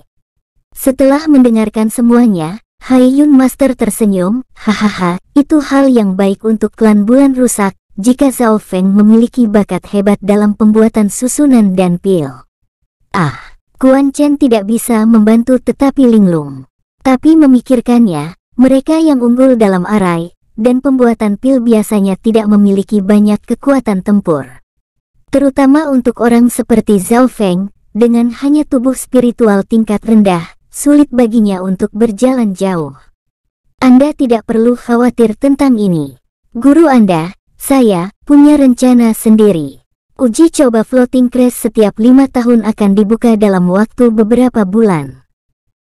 Setelah mendengarkan semuanya, Hai Yun Master tersenyum, hahaha, itu hal yang baik untuk klan bulan rusak, jika Zhao Feng memiliki bakat hebat dalam pembuatan susunan dan pil. Ah, Kuan Chen tidak bisa membantu tetapi linglung. Tapi memikirkannya, mereka yang unggul dalam arai dan pembuatan pil biasanya tidak memiliki banyak kekuatan tempur. Terutama untuk orang seperti Zhao Feng, dengan hanya tubuh spiritual tingkat rendah, sulit baginya untuk berjalan jauh. Anda tidak perlu khawatir tentang ini. Guru Anda, saya punya rencana sendiri. Uji coba floating crash setiap lima tahun akan dibuka dalam waktu beberapa bulan.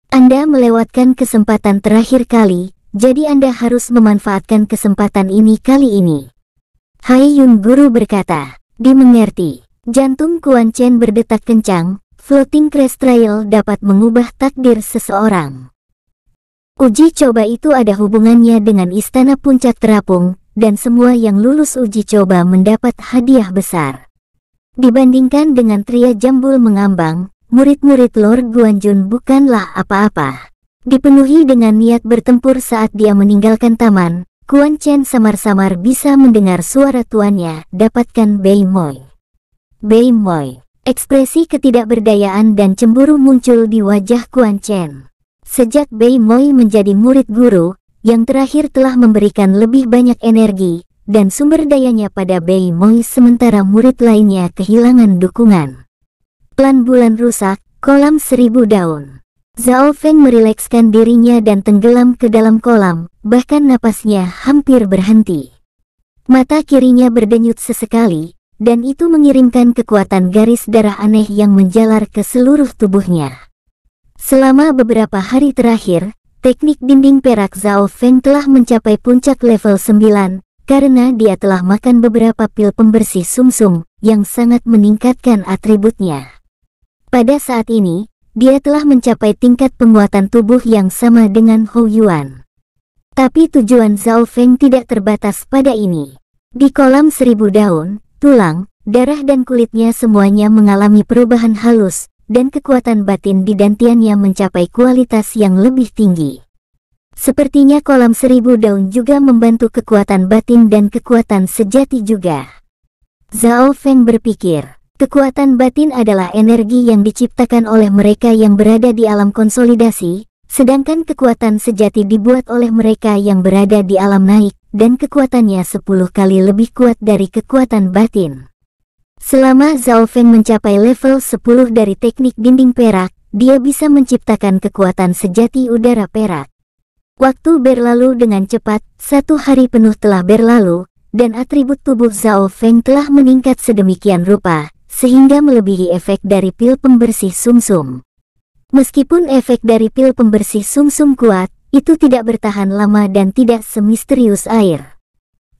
Anda melewatkan kesempatan terakhir kali, jadi Anda harus memanfaatkan kesempatan ini kali ini. Hai Yun Guru berkata, dimengerti. Jantung Kuan Chen berdetak kencang, floating crash trial dapat mengubah takdir seseorang. Uji coba itu ada hubungannya dengan Istana Puncak Terapung, dan semua yang lulus uji coba mendapat hadiah besar. Dibandingkan dengan Tria Jambul mengambang, murid-murid Lord Guanjun bukanlah apa-apa. Dipenuhi dengan niat bertempur saat dia meninggalkan taman, Kuan Chen samar-samar bisa mendengar suara tuannya, dapatkan Bei Moi. Bei Moi, ekspresi ketidakberdayaan dan cemburu muncul di wajah Kuan Chen. Sejak Bei Moi menjadi murid guru, yang terakhir telah memberikan lebih banyak energi dan sumber dayanya pada Bei Moi sementara murid lainnya kehilangan dukungan. Plan bulan rusak, kolam seribu daun. Zhao Feng merilekskan dirinya dan tenggelam ke dalam kolam, bahkan napasnya hampir berhenti. Mata kirinya berdenyut sesekali, dan itu mengirimkan kekuatan garis darah aneh yang menjalar ke seluruh tubuhnya. Selama beberapa hari terakhir, Teknik dinding perak Zhao Feng telah mencapai puncak level 9, karena dia telah makan beberapa pil pembersih sumsum -sum yang sangat meningkatkan atributnya. Pada saat ini, dia telah mencapai tingkat penguatan tubuh yang sama dengan Hou Yuan. Tapi tujuan Zhao Feng tidak terbatas pada ini. Di kolam seribu daun, tulang, darah dan kulitnya semuanya mengalami perubahan halus, dan kekuatan batin di dantiannya mencapai kualitas yang lebih tinggi. Sepertinya kolam seribu daun juga membantu kekuatan batin dan kekuatan sejati juga. Zhao Feng berpikir, kekuatan batin adalah energi yang diciptakan oleh mereka yang berada di alam konsolidasi, sedangkan kekuatan sejati dibuat oleh mereka yang berada di alam naik, dan kekuatannya sepuluh kali lebih kuat dari kekuatan batin. Selama Zhao Feng mencapai level 10 dari teknik dinding perak, dia bisa menciptakan kekuatan sejati udara perak. Waktu berlalu dengan cepat, satu hari penuh telah berlalu, dan atribut tubuh Zhao Feng telah meningkat sedemikian rupa, sehingga melebihi efek dari pil pembersih sumsum. -sum. Meskipun efek dari pil pembersih sumsum -sum kuat, itu tidak bertahan lama dan tidak semisterius air.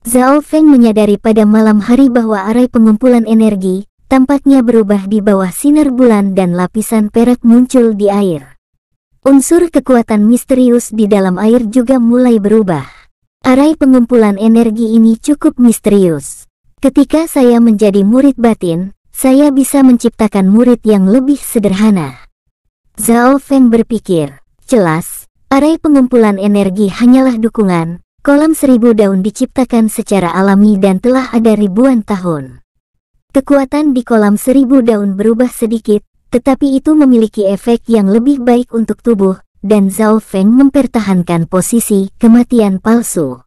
Zhao Feng menyadari pada malam hari bahwa arai pengumpulan energi tampaknya berubah di bawah sinar bulan dan lapisan perak muncul di air. Unsur kekuatan misterius di dalam air juga mulai berubah. Arai pengumpulan energi ini cukup misterius. Ketika saya menjadi murid batin, saya bisa menciptakan murid yang lebih sederhana. Zhao Feng berpikir, jelas, arai pengumpulan energi hanyalah dukungan, Kolam seribu daun diciptakan secara alami dan telah ada ribuan tahun. Kekuatan di kolam seribu daun berubah sedikit, tetapi itu memiliki efek yang lebih baik untuk tubuh, dan Zhao Feng mempertahankan posisi kematian palsu.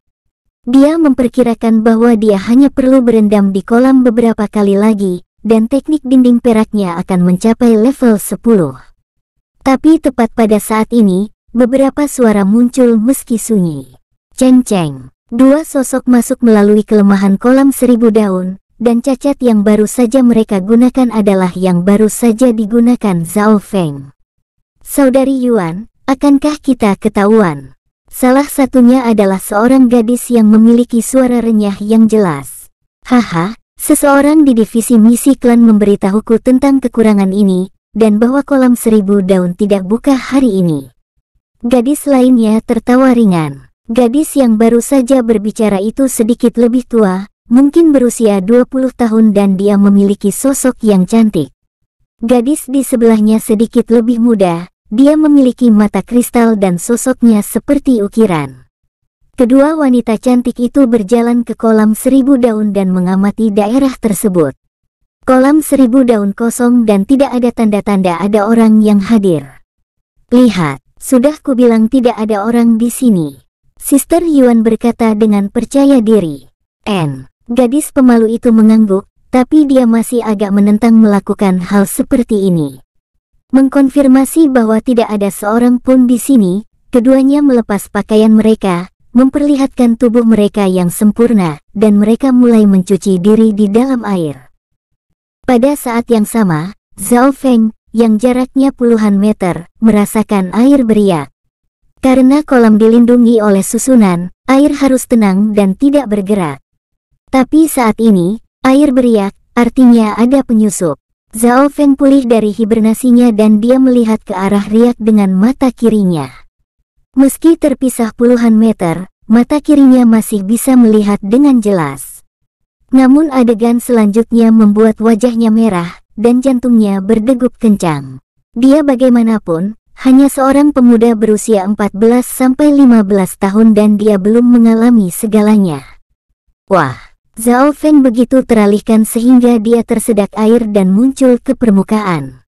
Dia memperkirakan bahwa dia hanya perlu berendam di kolam beberapa kali lagi, dan teknik dinding peraknya akan mencapai level 10. Tapi tepat pada saat ini, beberapa suara muncul meski sunyi. Ceng Ceng. Dua sosok masuk melalui kelemahan kolam seribu daun, dan cacat yang baru saja mereka gunakan adalah yang baru saja digunakan Zhao Feng. Saudari Yuan, akankah kita ketahuan? Salah satunya adalah seorang gadis yang memiliki suara renyah yang jelas. Haha, seseorang di divisi misi klan memberitahuku tentang kekurangan ini, dan bahwa kolam seribu daun tidak buka hari ini. Gadis lainnya tertawa ringan. Gadis yang baru saja berbicara itu sedikit lebih tua, mungkin berusia 20 tahun dan dia memiliki sosok yang cantik. Gadis di sebelahnya sedikit lebih muda, dia memiliki mata kristal dan sosoknya seperti ukiran. Kedua wanita cantik itu berjalan ke kolam seribu daun dan mengamati daerah tersebut. Kolam seribu daun kosong dan tidak ada tanda-tanda ada orang yang hadir. Lihat, sudah kubilang tidak ada orang di sini. Sister Yuan berkata dengan percaya diri. N. Gadis pemalu itu mengangguk, tapi dia masih agak menentang melakukan hal seperti ini. Mengkonfirmasi bahwa tidak ada seorang pun di sini, keduanya melepas pakaian mereka, memperlihatkan tubuh mereka yang sempurna, dan mereka mulai mencuci diri di dalam air. Pada saat yang sama, Zhao Feng, yang jaraknya puluhan meter, merasakan air beriak. Karena kolam dilindungi oleh susunan, air harus tenang dan tidak bergerak. Tapi saat ini, air beriak, artinya ada penyusup. Zhao Feng pulih dari hibernasinya dan dia melihat ke arah riak dengan mata kirinya. Meski terpisah puluhan meter, mata kirinya masih bisa melihat dengan jelas. Namun adegan selanjutnya membuat wajahnya merah, dan jantungnya berdegup kencang. Dia bagaimanapun, hanya seorang pemuda berusia 14-15 tahun dan dia belum mengalami segalanya. Wah, Zhao Feng begitu teralihkan sehingga dia tersedak air dan muncul ke permukaan.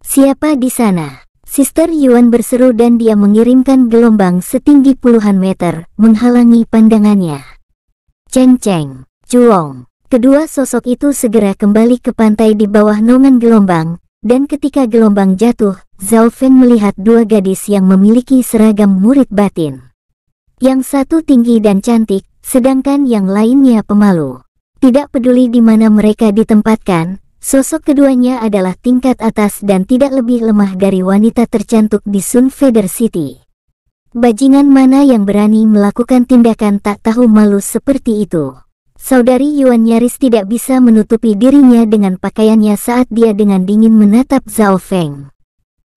Siapa di sana? Sister Yuan berseru dan dia mengirimkan gelombang setinggi puluhan meter, menghalangi pandangannya. Cheng Cheng, Chuong, kedua sosok itu segera kembali ke pantai di bawah nongan gelombang, dan ketika gelombang jatuh, Zhao Fen melihat dua gadis yang memiliki seragam murid batin. Yang satu tinggi dan cantik, sedangkan yang lainnya pemalu. Tidak peduli di mana mereka ditempatkan, sosok keduanya adalah tingkat atas dan tidak lebih lemah dari wanita tercantik di Sun Feather City. Bajingan mana yang berani melakukan tindakan tak tahu malu seperti itu? Saudari Yuan nyaris tidak bisa menutupi dirinya dengan pakaiannya saat dia dengan dingin menatap Zhao Feng.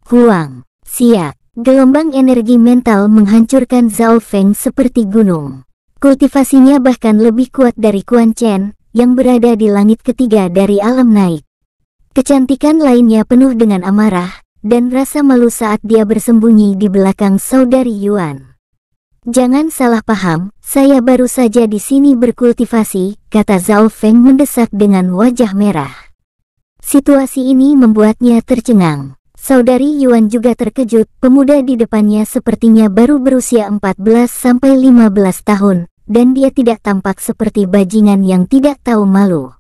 Huang, siap. gelombang energi mental menghancurkan Zhao Feng seperti gunung. Kultivasinya bahkan lebih kuat dari Quan Chen, yang berada di langit ketiga dari alam naik. Kecantikan lainnya penuh dengan amarah, dan rasa malu saat dia bersembunyi di belakang saudari Yuan. Jangan salah paham, saya baru saja di sini berkultivasi, kata Zhao Feng mendesak dengan wajah merah. Situasi ini membuatnya tercengang. Saudari Yuan juga terkejut, pemuda di depannya sepertinya baru berusia 14-15 tahun, dan dia tidak tampak seperti bajingan yang tidak tahu malu.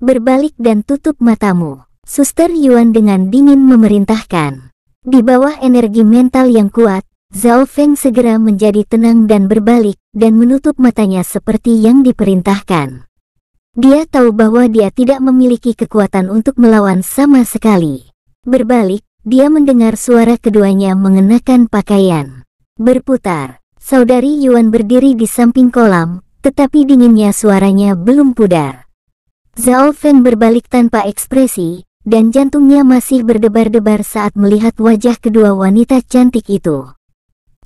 Berbalik dan tutup matamu, Suster Yuan dengan dingin memerintahkan. Di bawah energi mental yang kuat, Zhao Feng segera menjadi tenang dan berbalik dan menutup matanya seperti yang diperintahkan. Dia tahu bahwa dia tidak memiliki kekuatan untuk melawan sama sekali. Berbalik, dia mendengar suara keduanya mengenakan pakaian. Berputar, saudari Yuan berdiri di samping kolam, tetapi dinginnya suaranya belum pudar. Zhao Feng berbalik tanpa ekspresi, dan jantungnya masih berdebar-debar saat melihat wajah kedua wanita cantik itu.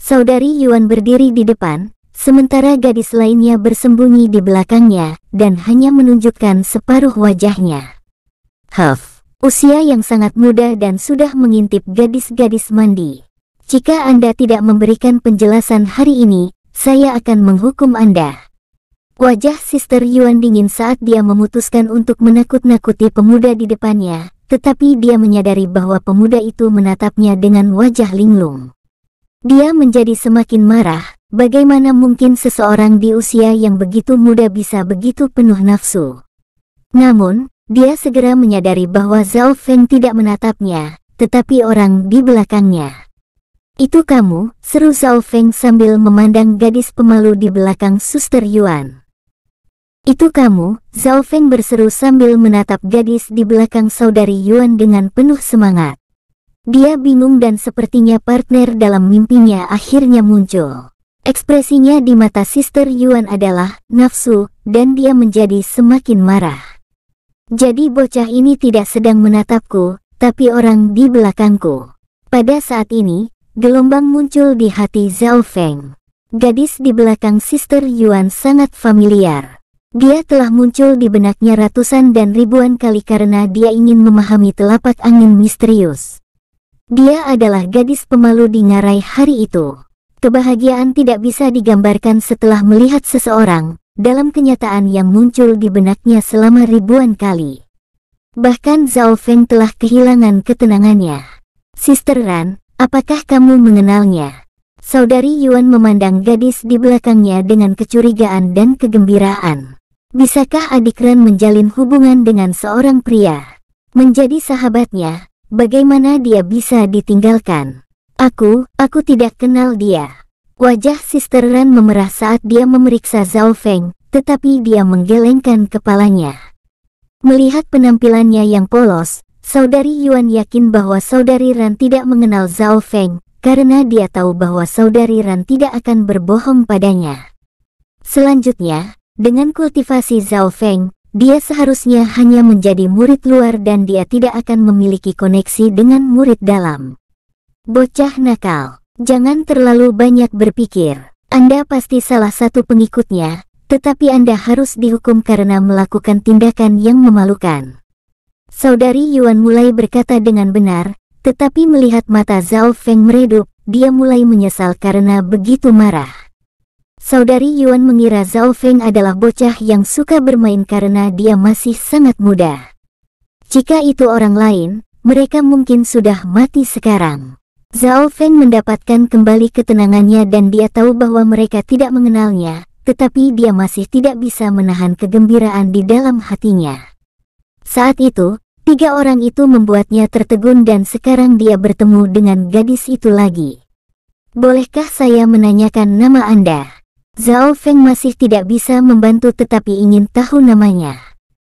Saudari Yuan berdiri di depan, sementara gadis lainnya bersembunyi di belakangnya dan hanya menunjukkan separuh wajahnya. Huff, usia yang sangat muda dan sudah mengintip gadis-gadis mandi. Jika Anda tidak memberikan penjelasan hari ini, saya akan menghukum Anda. Wajah Sister Yuan dingin saat dia memutuskan untuk menakut-nakuti pemuda di depannya, tetapi dia menyadari bahwa pemuda itu menatapnya dengan wajah linglung. Dia menjadi semakin marah, bagaimana mungkin seseorang di usia yang begitu muda bisa begitu penuh nafsu. Namun, dia segera menyadari bahwa Zhao Feng tidak menatapnya, tetapi orang di belakangnya. Itu kamu, seru Zhao Feng sambil memandang gadis pemalu di belakang suster Yuan. Itu kamu, Zhao Feng berseru sambil menatap gadis di belakang saudari Yuan dengan penuh semangat. Dia bingung dan sepertinya partner dalam mimpinya akhirnya muncul. Ekspresinya di mata Sister Yuan adalah nafsu, dan dia menjadi semakin marah. Jadi bocah ini tidak sedang menatapku, tapi orang di belakangku. Pada saat ini, gelombang muncul di hati Zhao Feng. Gadis di belakang Sister Yuan sangat familiar. Dia telah muncul di benaknya ratusan dan ribuan kali karena dia ingin memahami telapak angin misterius. Dia adalah gadis pemalu di ngarai hari itu. Kebahagiaan tidak bisa digambarkan setelah melihat seseorang dalam kenyataan yang muncul di benaknya selama ribuan kali. Bahkan Zhao Feng telah kehilangan ketenangannya. Sister Ran, apakah kamu mengenalnya? Saudari Yuan memandang gadis di belakangnya dengan kecurigaan dan kegembiraan. Bisakah adik Ran menjalin hubungan dengan seorang pria? Menjadi sahabatnya, Bagaimana dia bisa ditinggalkan? Aku, aku tidak kenal dia. Wajah Sister Ran memerah saat dia memeriksa Zhao Feng, tetapi dia menggelengkan kepalanya. Melihat penampilannya yang polos, saudari Yuan yakin bahwa saudari Ran tidak mengenal Zhao Feng, karena dia tahu bahwa saudari Ran tidak akan berbohong padanya. Selanjutnya, dengan kultivasi Zhao Feng, dia seharusnya hanya menjadi murid luar dan dia tidak akan memiliki koneksi dengan murid dalam. Bocah nakal, jangan terlalu banyak berpikir. Anda pasti salah satu pengikutnya, tetapi Anda harus dihukum karena melakukan tindakan yang memalukan. Saudari Yuan mulai berkata dengan benar, tetapi melihat mata Zhao Feng meredup, dia mulai menyesal karena begitu marah. Saudari Yuan mengira Zhao Feng adalah bocah yang suka bermain karena dia masih sangat muda. Jika itu orang lain, mereka mungkin sudah mati sekarang. Zhao Feng mendapatkan kembali ketenangannya dan dia tahu bahwa mereka tidak mengenalnya, tetapi dia masih tidak bisa menahan kegembiraan di dalam hatinya. Saat itu, tiga orang itu membuatnya tertegun dan sekarang dia bertemu dengan gadis itu lagi. Bolehkah saya menanyakan nama Anda? Zhao Feng masih tidak bisa membantu tetapi ingin tahu namanya.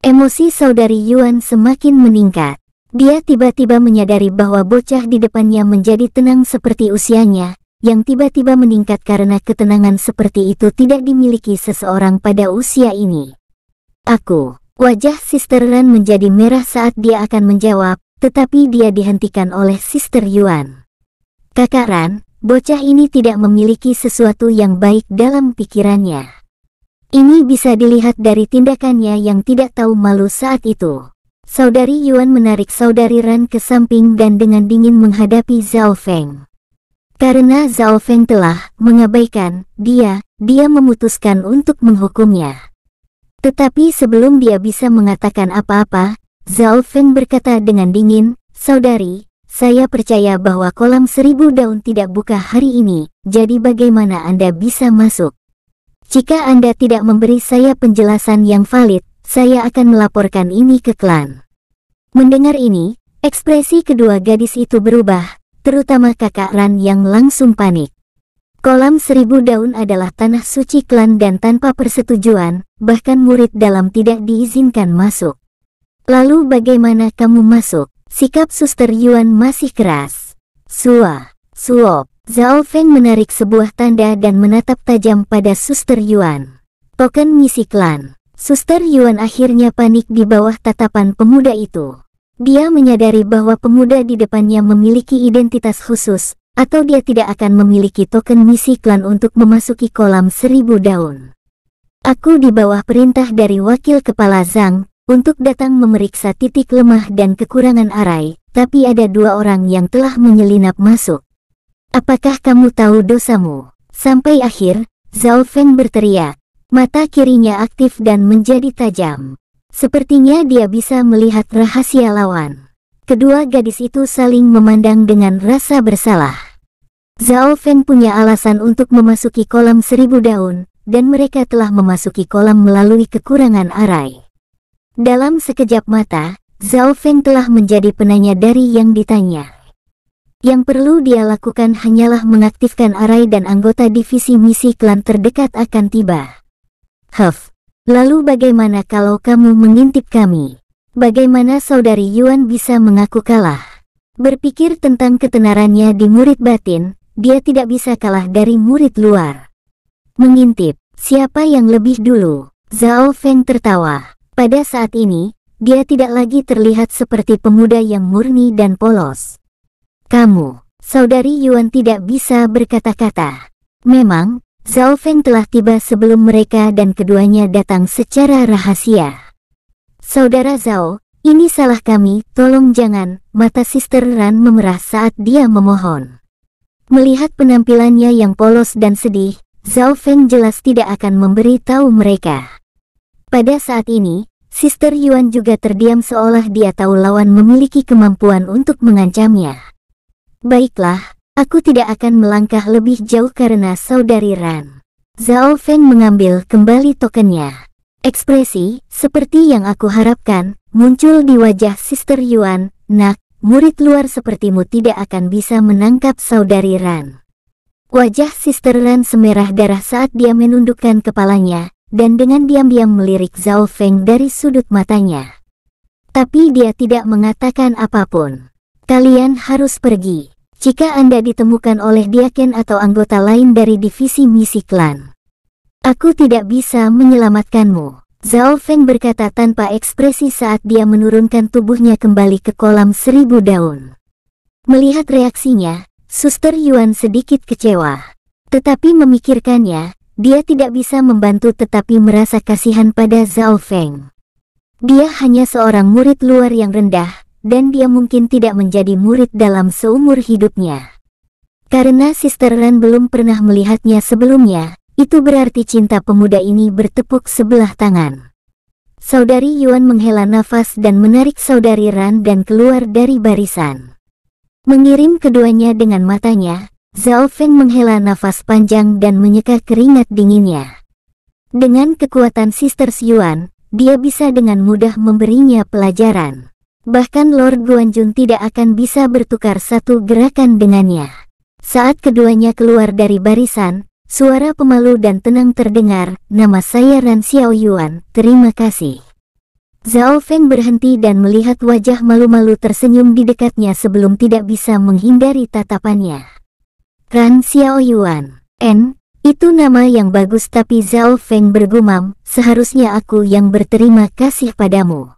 Emosi saudari Yuan semakin meningkat. Dia tiba-tiba menyadari bahwa bocah di depannya menjadi tenang seperti usianya, yang tiba-tiba meningkat karena ketenangan seperti itu tidak dimiliki seseorang pada usia ini. Aku, wajah Sister Ran menjadi merah saat dia akan menjawab, tetapi dia dihentikan oleh Sister Yuan. Kakak Ran, bocah ini tidak memiliki sesuatu yang baik dalam pikirannya. Ini bisa dilihat dari tindakannya yang tidak tahu malu saat itu. Saudari Yuan menarik saudari Ran ke samping dan dengan dingin menghadapi Zhao Feng. Karena Zhao Feng telah mengabaikan dia, dia memutuskan untuk menghukumnya. Tetapi sebelum dia bisa mengatakan apa-apa, Zhao Feng berkata dengan dingin, Saudari, saya percaya bahwa kolam seribu daun tidak buka hari ini, jadi bagaimana Anda bisa masuk? Jika Anda tidak memberi saya penjelasan yang valid, saya akan melaporkan ini ke klan. Mendengar ini, ekspresi kedua gadis itu berubah, terutama kakak Ran yang langsung panik. Kolam seribu daun adalah tanah suci klan dan tanpa persetujuan, bahkan murid dalam tidak diizinkan masuk. Lalu bagaimana kamu masuk? Sikap suster Yuan masih keras. Sua, suop, Zhao Feng menarik sebuah tanda dan menatap tajam pada suster Yuan. Token misi klan. Suster Yuan akhirnya panik di bawah tatapan pemuda itu. Dia menyadari bahwa pemuda di depannya memiliki identitas khusus, atau dia tidak akan memiliki token misi klan untuk memasuki kolam seribu daun. Aku di bawah perintah dari wakil kepala Zhang, untuk datang memeriksa titik lemah dan kekurangan Arai, tapi ada dua orang yang telah menyelinap masuk. Apakah kamu tahu dosamu? Sampai akhir, Zhao Feng berteriak. Mata kirinya aktif dan menjadi tajam. Sepertinya dia bisa melihat rahasia lawan. Kedua gadis itu saling memandang dengan rasa bersalah. Zhao Feng punya alasan untuk memasuki kolam seribu daun, dan mereka telah memasuki kolam melalui kekurangan arai. Dalam sekejap mata, Zhao Feng telah menjadi penanya dari yang ditanya. Yang perlu dia lakukan hanyalah mengaktifkan arai dan anggota divisi misi klan terdekat akan tiba. Huff, lalu bagaimana kalau kamu mengintip kami? Bagaimana saudari Yuan bisa mengaku kalah? Berpikir tentang ketenarannya di murid batin, dia tidak bisa kalah dari murid luar. Mengintip, siapa yang lebih dulu? Zhao Feng tertawa. Pada saat ini, dia tidak lagi terlihat seperti pemuda yang murni dan polos. Kamu, saudari Yuan tidak bisa berkata-kata. Memang, Zhao Feng telah tiba sebelum mereka dan keduanya datang secara rahasia. Saudara Zhao, ini salah kami, tolong jangan, mata Sister Ran memerah saat dia memohon. Melihat penampilannya yang polos dan sedih, Zhao Feng jelas tidak akan memberi tahu mereka. Pada saat ini, Sister Yuan juga terdiam seolah dia tahu lawan memiliki kemampuan untuk mengancamnya. Baiklah, aku tidak akan melangkah lebih jauh karena saudari Ran. Zhao Feng mengambil kembali tokennya. Ekspresi, seperti yang aku harapkan, muncul di wajah Sister Yuan, nak, murid luar sepertimu tidak akan bisa menangkap saudari Ran. Wajah Sister Ran semerah darah saat dia menundukkan kepalanya, dan dengan diam-diam melirik Zhao Feng dari sudut matanya. Tapi dia tidak mengatakan apapun. Kalian harus pergi. Jika Anda ditemukan oleh Diaken atau anggota lain dari divisi misi klan. Aku tidak bisa menyelamatkanmu. Zhao Feng berkata tanpa ekspresi saat dia menurunkan tubuhnya kembali ke kolam seribu daun. Melihat reaksinya, Suster Yuan sedikit kecewa. Tetapi memikirkannya, dia tidak bisa membantu tetapi merasa kasihan pada Zhao Feng. Dia hanya seorang murid luar yang rendah, dan dia mungkin tidak menjadi murid dalam seumur hidupnya. Karena Sister Ran belum pernah melihatnya sebelumnya, itu berarti cinta pemuda ini bertepuk sebelah tangan. Saudari Yuan menghela nafas dan menarik saudari Ran dan keluar dari barisan. Mengirim keduanya dengan matanya, Zhao Feng menghela nafas panjang dan menyeka keringat dinginnya. Dengan kekuatan Sister Yuan, dia bisa dengan mudah memberinya pelajaran. Bahkan Lord Guan Jun tidak akan bisa bertukar satu gerakan dengannya. Saat keduanya keluar dari barisan, suara pemalu dan tenang terdengar, nama saya Ran Xiao Yuan, terima kasih. Zhao Feng berhenti dan melihat wajah malu-malu tersenyum di dekatnya sebelum tidak bisa menghindari tatapannya. Ran Xiao Yuan, N, itu nama yang bagus tapi Zhao Feng bergumam, seharusnya aku yang berterima kasih padamu.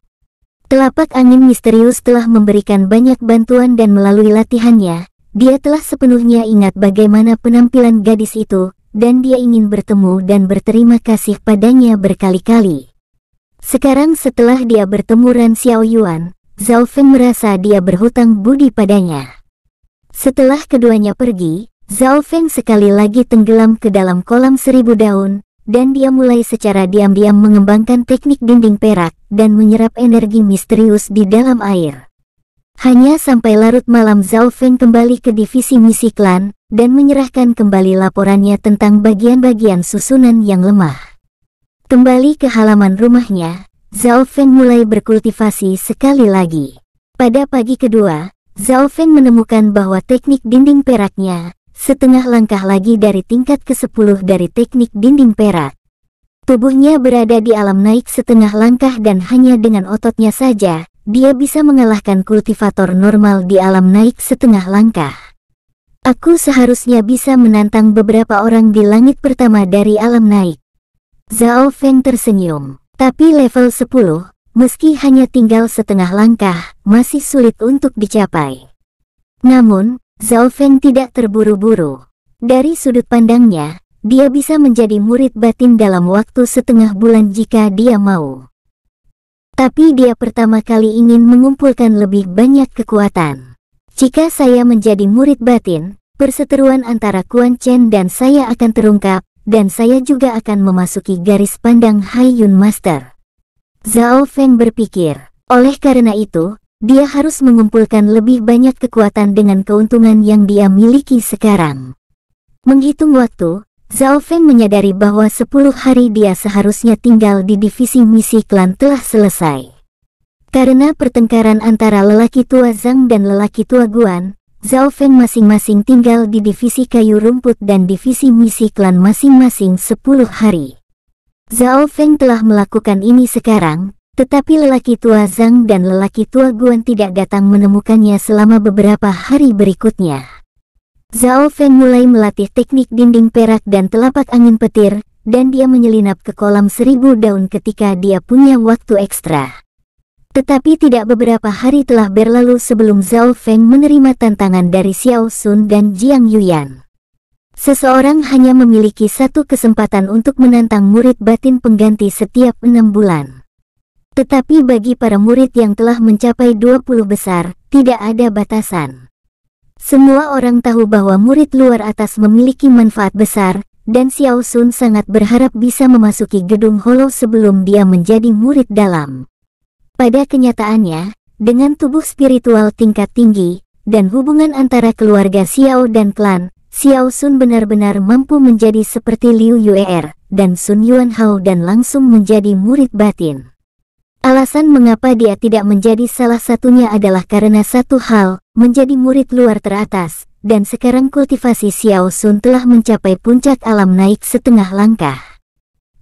Telapak angin misterius telah memberikan banyak bantuan dan melalui latihannya, dia telah sepenuhnya ingat bagaimana penampilan gadis itu, dan dia ingin bertemu dan berterima kasih padanya berkali-kali. Sekarang setelah dia bertemu Ran Xiao Yuan, Zhao Feng merasa dia berhutang budi padanya. Setelah keduanya pergi, Zhao Feng sekali lagi tenggelam ke dalam kolam seribu daun, dan dia mulai secara diam-diam mengembangkan teknik dinding perak dan menyerap energi misterius di dalam air. Hanya sampai larut malam Zhao Feng kembali ke divisi misi klan dan menyerahkan kembali laporannya tentang bagian-bagian susunan yang lemah. Kembali ke halaman rumahnya, Zhao Feng mulai berkultivasi sekali lagi. Pada pagi kedua, Zhao Feng menemukan bahwa teknik dinding peraknya setengah langkah lagi dari tingkat ke-10 dari teknik dinding perak. Tubuhnya berada di alam naik setengah langkah dan hanya dengan ototnya saja, dia bisa mengalahkan kultivator normal di alam naik setengah langkah. Aku seharusnya bisa menantang beberapa orang di langit pertama dari alam naik. Zhao Feng tersenyum, tapi level 10, meski hanya tinggal setengah langkah, masih sulit untuk dicapai. Namun, Zhao Feng tidak terburu-buru. Dari sudut pandangnya, dia bisa menjadi murid batin dalam waktu setengah bulan jika dia mau. Tapi dia pertama kali ingin mengumpulkan lebih banyak kekuatan. Jika saya menjadi murid batin, perseteruan antara Kuan Chen dan saya akan terungkap, dan saya juga akan memasuki garis pandang Hai Yun Master. Zhao Feng berpikir, oleh karena itu, dia harus mengumpulkan lebih banyak kekuatan dengan keuntungan yang dia miliki sekarang. Menghitung waktu, Zhao Feng menyadari bahwa 10 hari dia seharusnya tinggal di divisi misi klan telah selesai. Karena pertengkaran antara lelaki tua Zhang dan lelaki tua Guan, Zhao Feng masing-masing tinggal di divisi kayu rumput dan divisi misi klan masing-masing 10 hari. Zhao Feng telah melakukan ini sekarang, tetapi lelaki tua Zhang dan lelaki tua Guan tidak datang menemukannya selama beberapa hari berikutnya. Zhao Feng mulai melatih teknik dinding perak dan telapak angin petir, dan dia menyelinap ke kolam seribu daun ketika dia punya waktu ekstra. Tetapi tidak beberapa hari telah berlalu sebelum Zhao Feng menerima tantangan dari Xiao Sun dan Jiang Yuyan. Seseorang hanya memiliki satu kesempatan untuk menantang murid batin pengganti setiap enam bulan. Tetapi bagi para murid yang telah mencapai 20 besar, tidak ada batasan. Semua orang tahu bahwa murid luar atas memiliki manfaat besar, dan Xiao Sun sangat berharap bisa memasuki gedung hollow sebelum dia menjadi murid dalam. Pada kenyataannya, dengan tubuh spiritual tingkat tinggi, dan hubungan antara keluarga Xiao dan klan, Xiao Sun benar-benar mampu menjadi seperti Liu Yue'er dan Sun Yuan Hao dan langsung menjadi murid batin. Alasan mengapa dia tidak menjadi salah satunya adalah karena satu hal, menjadi murid luar teratas, dan sekarang kultivasi Xiao Sun telah mencapai puncak alam naik setengah langkah.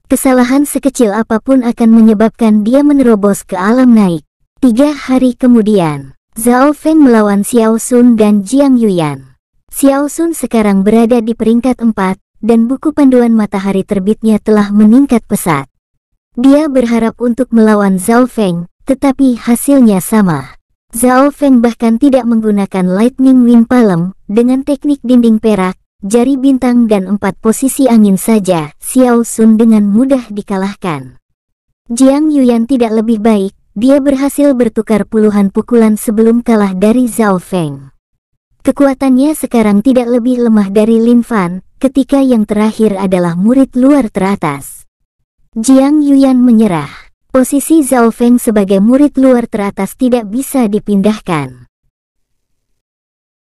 Kesalahan sekecil apapun akan menyebabkan dia menerobos ke alam naik. Tiga hari kemudian, Zhao Feng melawan Xiao Sun dan Jiang Yuyan. Xiao Sun sekarang berada di peringkat empat dan buku panduan matahari terbitnya telah meningkat pesat. Dia berharap untuk melawan Zhao Feng, tetapi hasilnya sama. Zhao Feng bahkan tidak menggunakan Lightning Wind Palm, dengan teknik dinding perak, jari bintang dan empat posisi angin saja, Xiao Sun dengan mudah dikalahkan. Jiang Yuan tidak lebih baik, dia berhasil bertukar puluhan pukulan sebelum kalah dari Zhao Feng. Kekuatannya sekarang tidak lebih lemah dari Lin Fan, ketika yang terakhir adalah murid luar teratas. Jiang Yuyan menyerah. Posisi Zhao Feng sebagai murid luar teratas tidak bisa dipindahkan.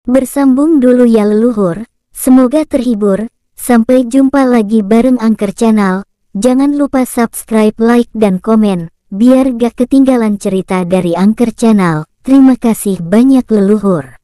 Bersambung dulu ya leluhur, semoga terhibur, sampai jumpa lagi bareng Angker Channel, jangan lupa subscribe, like, dan komen, biar gak ketinggalan cerita dari Angker Channel, terima kasih banyak leluhur.